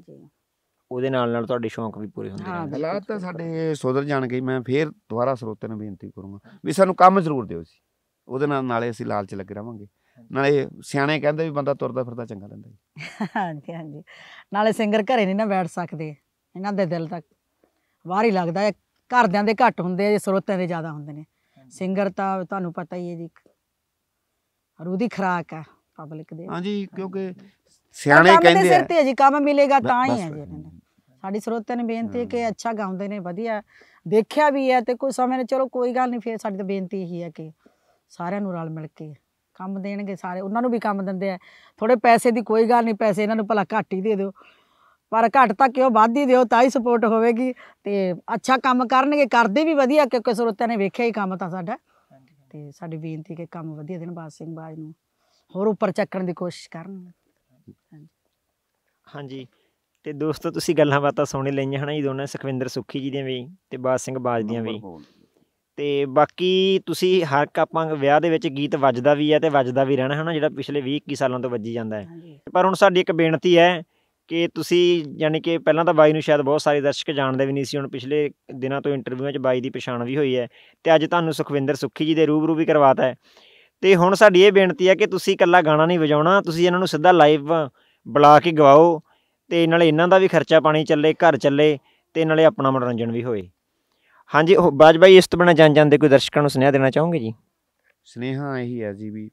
S1: ਉਹਦੇ ਨਾਲ ਨਾਲ ਤੁਹਾਡੇ ਸ਼ੌਂਕ ਵੀ ਪੂਰੇ ਹੁੰਦੇ ਨੇ ਹਾਲਾਤ ਤਾਂ ਸਾਡੇ ਸੁਧਰ ਜਾਣਗੇ ਮੈਂ ਫੇਰ ਦੁਬਾਰਾ
S2: ਸਰੋਤਿਆਂ ਨੂੰ ਬੇਨਤੀ ਕਰੂੰਗਾ ਵੀ ਸਾਨੂੰ ਕੰਮ ਜ਼ਰੂਰ ਦਿਓ ਜੀ ਉਹਦੇ ਨਾਲ ਨਾਲੇ ਅਸੀਂ ਲਾਲਚ ਲੱਗੇ ਰਵਾਂਗੇ ਨਾਲੇ ਸਿਆਣੇ ਕਹਿੰਦੇ ਵੀ ਬੰਦਾ ਤੁਰਦਾ ਫਿਰਦਾ ਚੰਗਾ ਰਹਿੰਦਾ
S3: ਜੀ ਹਾਂਜੀ ਹਾਂਜੀ ਨਾਲੇ ਸਿੰਗਰ ਘਰੇ ਨਹੀਂ ਨਾ ਬੈਠ ਸਕਦੇ ਇਹਨਾਂ ਦੇ ਦਿਲ ਤੱਕ ਬਾਹਰ ਹੀ ਲੱਗਦਾ ਹੈ ਘਰਦਿਆਂ ਦੇ ਘੱਟ ਹੁੰਦੇ ਆ ਸਰੋਤਿਆਂ ਦੇ ਜ਼ਿਆਦਾ ਹੁੰਦੇ ਨੇ ਸਿੰਗਰ ਤਾਂ ਤੁਹਾਨੂੰ ਪਤਾ ਹੀ ਹੈ ਜੀ ਰੂਹ ਖਰਾਕ ਆ ਪਬਲਿਕ ਦੇ ਹਾਂਜੀ ਕਿਉਂਕਿ ਸਿਆਣੇ ਕਹਿੰਦੇ ਆ ਸਿਰ ਤੇ ਜੀ ਕੰਮ ਮਿਲੇਗਾ ਤਾਂ ਹੀ ਹੈ ਜੀ ਸਾਡੀ ਸਰੋਤਿਆਂ ਨੇ ਬੇਨਤੀ ਹੈ ਕਿ ਅੱਛਾ ਗਾਉਂਦੇ ਨੇ ਵਧੀਆ ਦੇਖਿਆ ਵੀ ਹੈ ਤੇ ਕੋਈ ਸਮੇਂ ਨੇ ਚਲੋ ਕੋਈ ਗੱਲ ਨਹੀਂ ਫੇਰ ਸਾਡੀ ਤਾਂ ਬੇਨਤੀ ਇਹੀ ਹੈ ਕਿ ਸਾਰਿਆਂ ਨੂੰ ਰਲ ਮਿਲ ਕੇ ਕੰਮ ਦੇਣਗੇ ਸਾਰੇ ਉਹਨਾਂ ਨੂੰ ਵੀ ਕੰਮ ਦਿੰਦੇ ਆ ਥੋੜੇ ਪੈਸੇ ਦੀ ਕੋਈ ਗੱਲ ਨਹੀਂ ਪੈਸੇ ਇਹਨਾਂ ਨੂੰ ਭਲਾ ਘੱਟ ਹੀ ਦੇ ਦਿਓ ਪਰ ਘੱਟ ਤਾਂ ਕਿਉਂ ਵੱਧ ਹੀ ਦਿਓ ਤਾਂ ਹੀ ਸਪੋਰਟ ਹੋਵੇਗੀ ਤੇ ਅੱਛਾ ਕੰਮ ਕਰਨਗੇ ਕਰਦੇ ਵੀ ਵਧੀਆ ਕਿਉਂਕਿ ਸਰੋਤਿਆਂ ਨੇ ਵੇਖਿਆ ਹੀ ਕੰਮ ਤਾਂ ਸਾਡਾ ਤੇ ਸਾਡੀ ਬੇਨਤੀ ਕਿ ਕੰਮ ਵਧੀਆ ਦੇਣ ਬਾਜ ਸਿੰਘ ਬਾਜ ਨੂੰ ਹੋਰ ਉੱਪਰ ਚੱਕਣ ਦੀ ਕੋਸ਼ਿਸ਼ ਕਰਨ
S1: ਹਾਂਜੀ ਤੇ ਦੋਸਤੋ ਤੁਸੀਂ ਗੱਲਾਂ ਬਾਤਾਂ ਸੁਣ ਲਈਆਂ ਹਨ ਜੀ ਦੋਨਾਂ ਸੁਖਵਿੰਦਰ ਸੁਖੀ ਜੀ ਦੀਆਂ ਵੀ ਤੇ ਬਾਜ ਸਿੰਘ ਬਾਜ ਦੀਆਂ ਵੀ ਤੇ ਬਾਕੀ ਤੁਸੀਂ ਹਰ ਇੱਕ ਆਪਾਂ ਵਿਆਹ ਦੇ ਵਿੱਚ ਗੀਤ ਵੱਜਦਾ ਵੀ ਹੈ ਤੇ ਵੱਜਦਾ ਵੀ ਰਹਿਣਾ ਹੈ ਨਾ ਜਿਹੜਾ ਪਿਛਲੇ 20 21 ਸਾਲਾਂ ਤੋਂ ਵੱਜੀ ਜਾਂਦਾ ਹੈ ਪਰ ਹੁਣ ਸਾਡੀ ਇੱਕ ਬੇਨਤੀ ਹੈ ਕਿ ਤੁਸੀਂ ਯਾਨੀ ਕਿ ਪਹਿਲਾਂ ਤਾਂ ਬਾਈ ਨੂੰ ਸ਼ਾਇਦ ਬਹੁਤ ਸਾਰੇ ਦਰਸ਼ਕ ਜਾਣਦੇ ਵੀ ਨਹੀਂ ਸੀ ਹੁਣ ਪਿਛਲੇ ਦਿਨਾਂ ਤੋਂ ਇੰਟਰਵਿਊਆਂ 'ਚ ਬਾਈ ਦੀ ਪਛਾਣ ਵੀ ਹੋਈ ਹੈ ਤੇ ਅੱਜ ਤੁਹਾਨੂੰ ਸੁਖਵਿੰਦਰ ਸੁੱਖੀ ਜੀ ਦੇ ਰੂਬਰੂ ਵੀ ਕਰਵਾਤਾ ਹੈ ਤੇ ਹੁਣ ਸਾਡੀ ਇਹ ਬੇਨਤੀ ਹੈ ਕਿ ਤੁਸੀਂ ਇਕੱਲਾ ਗਾਣਾ ਨਹੀਂ ਵਜਾਉਣਾ ਤੁਸੀਂ ਇਹਨਾਂ ਨੂੰ ਸਿੱਧਾ ਲਾਈਵ ਬੁਲਾ ਕੇ ਗਵਾਓ ਤੇ ਨਾਲੇ ਇਹਨਾਂ ਦਾ ਵੀ ਖਰਚਾ ਪਾਣੀ ਚੱਲੇ ਘਰ ਚੱਲੇ ਤੇ ਨਾਲੇ ਆਪਣਾ ਮਨੋਰੰਜਨ ਵੀ ਹੋਏ ਹਾਂਜੀ ਉਹ ਬਾਜਬਾਈ ਇਸ ਤੋਂ ਬਿਨਾਂ ਜਾਣ ਜਾਂਦੇ ਕੋਈ ਦਰਸ਼ਕਾਂ ਨੂੰ ਸੁਨੇਹਾ ਦੇਣਾ ਚਾਹੋਗੇ ਜੀ
S2: ਸੁਨੇਹਾ ਇਹੀ ਹੈ ਜੀ ਵੀ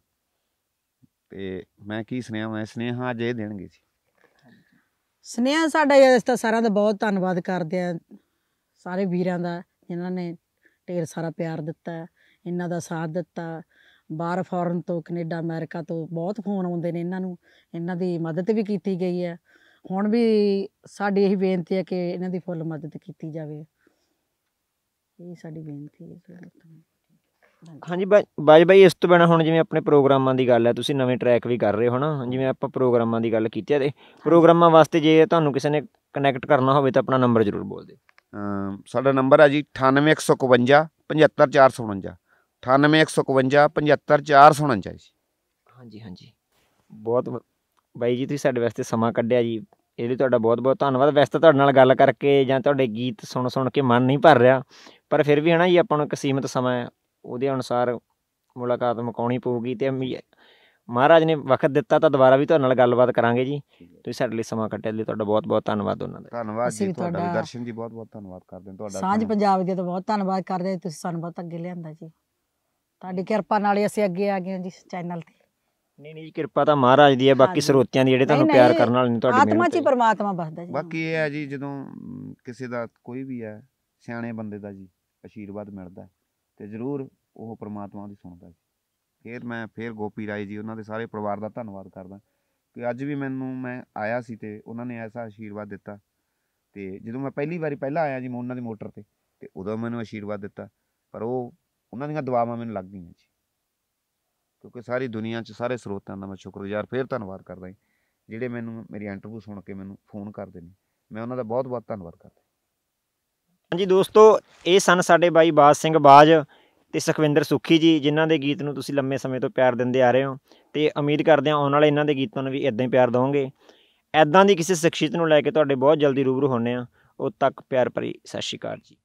S2: ਤੇ ਮੈਂ ਕੀ ਸੁਨੇਹਾ ਮੈਂ ਸੁਨੇਹਾ ਅੱਜ ਇਹ ਦੇਣਗੇ ਜੀ
S3: ਸੁਨੇਹਾ ਸਾਡਾ ਇਸ ਤਾਂ ਸਾਰਿਆਂ ਦਾ ਬਹੁਤ ਧੰਨਵਾਦ ਕਰਦੇ ਆ ਸਾਰੇ ਵੀਰਾਂ ਦਾ ਜਿਨ੍ਹਾਂ ਨੇ ਢੇਰ ਸਾਰਾ ਪਿਆਰ ਦਿੱਤਾ ਇਹਨਾਂ ਦਾ ਸਾਥ ਦਿੱਤਾ ਬਾਹਰ ਫੋਰਨ ਤੋਂ ਕੈਨੇਡਾ ਅਮਰੀਕਾ ਤੋਂ ਬਹੁਤ ਫੋਨ ਆਉਂਦੇ ਨੇ ਇਹਨਾਂ ਨੂੰ ਇਹਨਾਂ ਦੀ ਮਦਦ ਵੀ ਕੀਤੀ ਗਈ ਹੈ ਹੁਣ ਵੀ ਸਾਡੀ ਇਹ ਬੇਨਤੀ ਹੈ ਕਿ ਇਹਨਾਂ ਦੀ ਫੁੱਲ ਮਦਦ ਕੀਤੀ ਜਾਵੇ ਇਹ ਸਾਡੀ ਬੇਨਤੀ ਹੈ
S1: ਹਾਂਜੀ ਬਾ- ਬਾਈ ਇਸ ਤੋਂ ਬਿਨਾ ਹੁਣ ਜਿਵੇਂ ਆਪਣੇ ਪ੍ਰੋਗਰਾਮਾਂ ਦੀ ਗੱਲ ਹੈ ਤੁਸੀਂ ਨਵੇਂ ਟਰੈਕ ਵੀ ਕਰ ਰਹੇ ਹੋ ਨਾ ਜਿਵੇਂ ਆਪਾਂ ਪ੍ਰੋਗਰਾਮਾਂ ਦੀ ਗੱਲ ਕੀਤੀ ਹੈ ਤੇ ਪ੍ਰੋਗਰਾਮਾਂ ਵਾਸਤੇ ਜੇ ਤੁਹਾਨੂੰ ਕਿਸੇ ਨੇ ਕਨੈਕਟ ਕਰਨਾ ਹੋਵੇ ਤਾਂ ਆਪਣਾ ਨੰਬਰ ਜ਼ਰੂਰ ਬੋਲ ਦਿਓ ਸਾਡਾ ਨੰਬਰ ਹੈ ਜੀ 98151
S2: 75449 75449 ਜੀ
S1: ਹਾਂਜੀ ਹਾਂਜੀ ਬਹੁਤ ਬਾਈ ਜੀ ਤੁਸੀਂ ਸਾਡੇ ਵਾਸਤੇ ਸਮਾਂ ਕੱਢਿਆ ਜੀ ਇਹਦੇ ਤੁਹਾਡਾ ਬਹੁਤ ਬਹੁਤ ਧੰਨਵਾਦ ਵੈਸੇ ਤੁਹਾਡੇ ਨਾਲ ਗੱਲ ਕਰਕੇ ਜਾਂ ਤੁਹਾਡੇ ਗੀਤ ਸੁਣ ਸੁਣ ਕੇ ਮਨ ਨਹੀਂ ਭਰ ਰਿਹਾ ਪਰ ਫਿਰ ਵੀ ਹਨਾ ਜੀ ਆਪਾਂ ਨੂੰ ਇੱਕ ਸੀਮਤ ਸਮਾਂ ਉਹਦੇ ਅਨੁਸਾਰ ਮੁਲਾਕਾਤ ਮਕਾਉਣੀ ਪਊਗੀ ਤੇ ਮਹਾਰਾਜ ਨੇ ਵਕਤ ਦਿੱਤਾ ਤਾਂ ਦੁਬਾਰਾ ਵੀ ਤੁਹਾਡੇ ਨਾਲ ਗੱਲਬਾਤ ਕਰਾਂਗੇ ਜੀ ਤੁਸੀਂ ਸਾਡੇ ਲਈ ਸਮਾਂ ਕੱਟਿਆ ਲਈ ਤੁਹਾਡਾ ਬਹੁਤ ਬਹੁਤ ਧੰਨਵਾਦ ਉਹਨਾਂ ਦਾ
S2: ਧੰਨਵਾਦ ਜੀ ਤੁਹਾਡਾ ਦਰਸ਼ਨ ਜੀ ਬਹੁਤ ਬਹੁਤ ਧੰਨਵਾਦ ਕਰਦੇ ਹਾਂ ਤੁਹਾਡਾ ਸਾਂਝ
S3: ਪੰਜਾਬ ਦੇ ਤੋਂ ਬਹੁਤ ਧੰਨਵਾਦ ਕਰਦੇ ਤੁਸੀਂ ਸਾਨੂੰ ਬਹੁਤ ਅੱਗੇ ਲਿਆਂਦਾ ਜੀ ਤੁਹਾਡੀ ਕਿਰਪਾ ਨਾਲ ਹੀ ਅਸੀਂ ਅੱਗੇ ਆ ਗਏ ਜੀ ਚੈਨਲ ਤੇ
S1: ਨਹੀਂ ਨਹੀਂ ਕਿਰਪਾ ਤਾਂ ਮਹਾਰਾਜ ਦੀ ਹੈ ਬਾਕੀ ਸਰੋਤਿਆਂ ਦੀ ਜਿਹੜੇ ਤੁਹਾਨੂੰ ਪਿਆਰ ਕਰਨ ਵਾਲੇ ਨੇ ਮੇਰੇ ਆਤਮਾ ਚ
S3: ਪਰਮਾਤਮਾ ਵਸਦਾ ਜੀ ਬਾਕੀ
S2: ਇਹ ਹੈ ਜੀ ਜਦੋਂ ਕਿਸੇ ਦਾ ਕੋਈ ਵੀ ਹੈ ਸਿਆਣੇ ਬੰਦੇ ਦਾ ਜੀ ਅਸ਼ੀਰਵਾਦ ਮਿਲਦਾ ਤੇ ਜ਼ਰੂਰ ਉਹ ਪ੍ਰਮਾਤਮਾ ਦੀ ਸੁਣਦਾ ਹੈ ਫਿਰ ਮੈਂ ਫਿਰ ਗੋਪੀ ਰਾਏ ਜੀ ਉਹਨਾਂ ਦੇ ਸਾਰੇ ਪਰਿਵਾਰ ਦਾ ਧੰਨਵਾਦ ਕਰਦਾ ਕਿ ਅੱਜ ਵੀ ਮੈਨੂੰ ਮੈਂ ਆਇਆ ਸੀ ਤੇ ਉਹਨਾਂ ਨੇ ਐਸਾ ਅਸ਼ੀਰਵਾਦ ਦਿੱਤਾ ਤੇ ਜਦੋਂ ਮੈਂ ਪਹਿਲੀ ਵਾਰੀ ਪਹਿਲਾਂ ਆਇਆ ਜੀ ਉਹਨਾਂ ਦੀ ਮੋਟਰ ਤੇ ਤੇ ਉਦੋਂ ਮੈਨੂੰ ਅਸ਼ੀਰਵਾਦ ਦਿੱਤਾ ਪਰ ਉਹ ਉਹਨਾਂ ਦੀਆਂ ਦੁਆਵਾਂ ਮੈਨੂੰ ਲੱਗ ਗਈਆਂ ਜੀ ਕਿਉਂਕਿ ਸਾਰੀ ਦੁਨੀਆ 'ਚ ਸਾਰੇ ਸਰੋਤਾਂ ਦਾ ਮੈਂ ਸ਼ੁਕਰਗੁਜ਼ਾਰ ਫੇਰ ਧੰਨਵਾਦ ਕਰਦਾ ਜੀ ਜਿਹੜੇ ਮੈਨੂੰ ਮੇਰੀ ਇੰਟਰਵਿਊ ਸੁਣ ਕੇ ਮੈਨੂੰ ਫੋਨ ਕਰਦੇ ਨੇ
S1: ਮੈਂ ਉਹਨਾਂ ਦਾ ਬਹੁਤ ਬਹੁਤ ਧੰਨਵਾਦ ਕਰਦਾ ਹਾਂਜੀ ਦੋਸਤੋ ਇਹ ਸਨ ਸਾਡੇ ਬਾਈ ਬਾਜ ਸਿੰਘ ਬਾਜ ਤੇ ਸੁਖਵਿੰਦਰ ਸੁਖੀ ਜੀ ਜਿਨ੍ਹਾਂ ਦੇ ਗੀਤ ਨੂੰ ਤੁਸੀਂ ਲੰਮੇ ਸਮੇਂ ਤੋਂ ਪਿਆਰ ਦਿੰਦੇ ਆ ਰਹੇ ਹੋ ਤੇ ਉਮੀਦ ਕਰਦੇ ਆ ਆਉਣ ਵਾਲੇ ਇਹਨਾਂ ਦੇ ਗੀਤਾਂ ਨੂੰ ਵੀ ਇਦਾਂ ਹੀ ਪਿਆਰ ਦੋਗੇ ਐਦਾਂ ਦੀ ਕਿਸੇ ਸ਼ਖਸੀਅਤ ਨੂੰ ਲੈ ਕੇ ਤੁਹਾਡੇ ਬਹੁਤ ਜਲਦੀ ਰੂਬਰੂ ਹੋਣੇ ਆ ਉਦ ਤੱਕ ਪਿਆਰ ਭਰੀ ਸਤਿ ਸ਼੍ਰੀ ਅਕਾਲ ਜੀ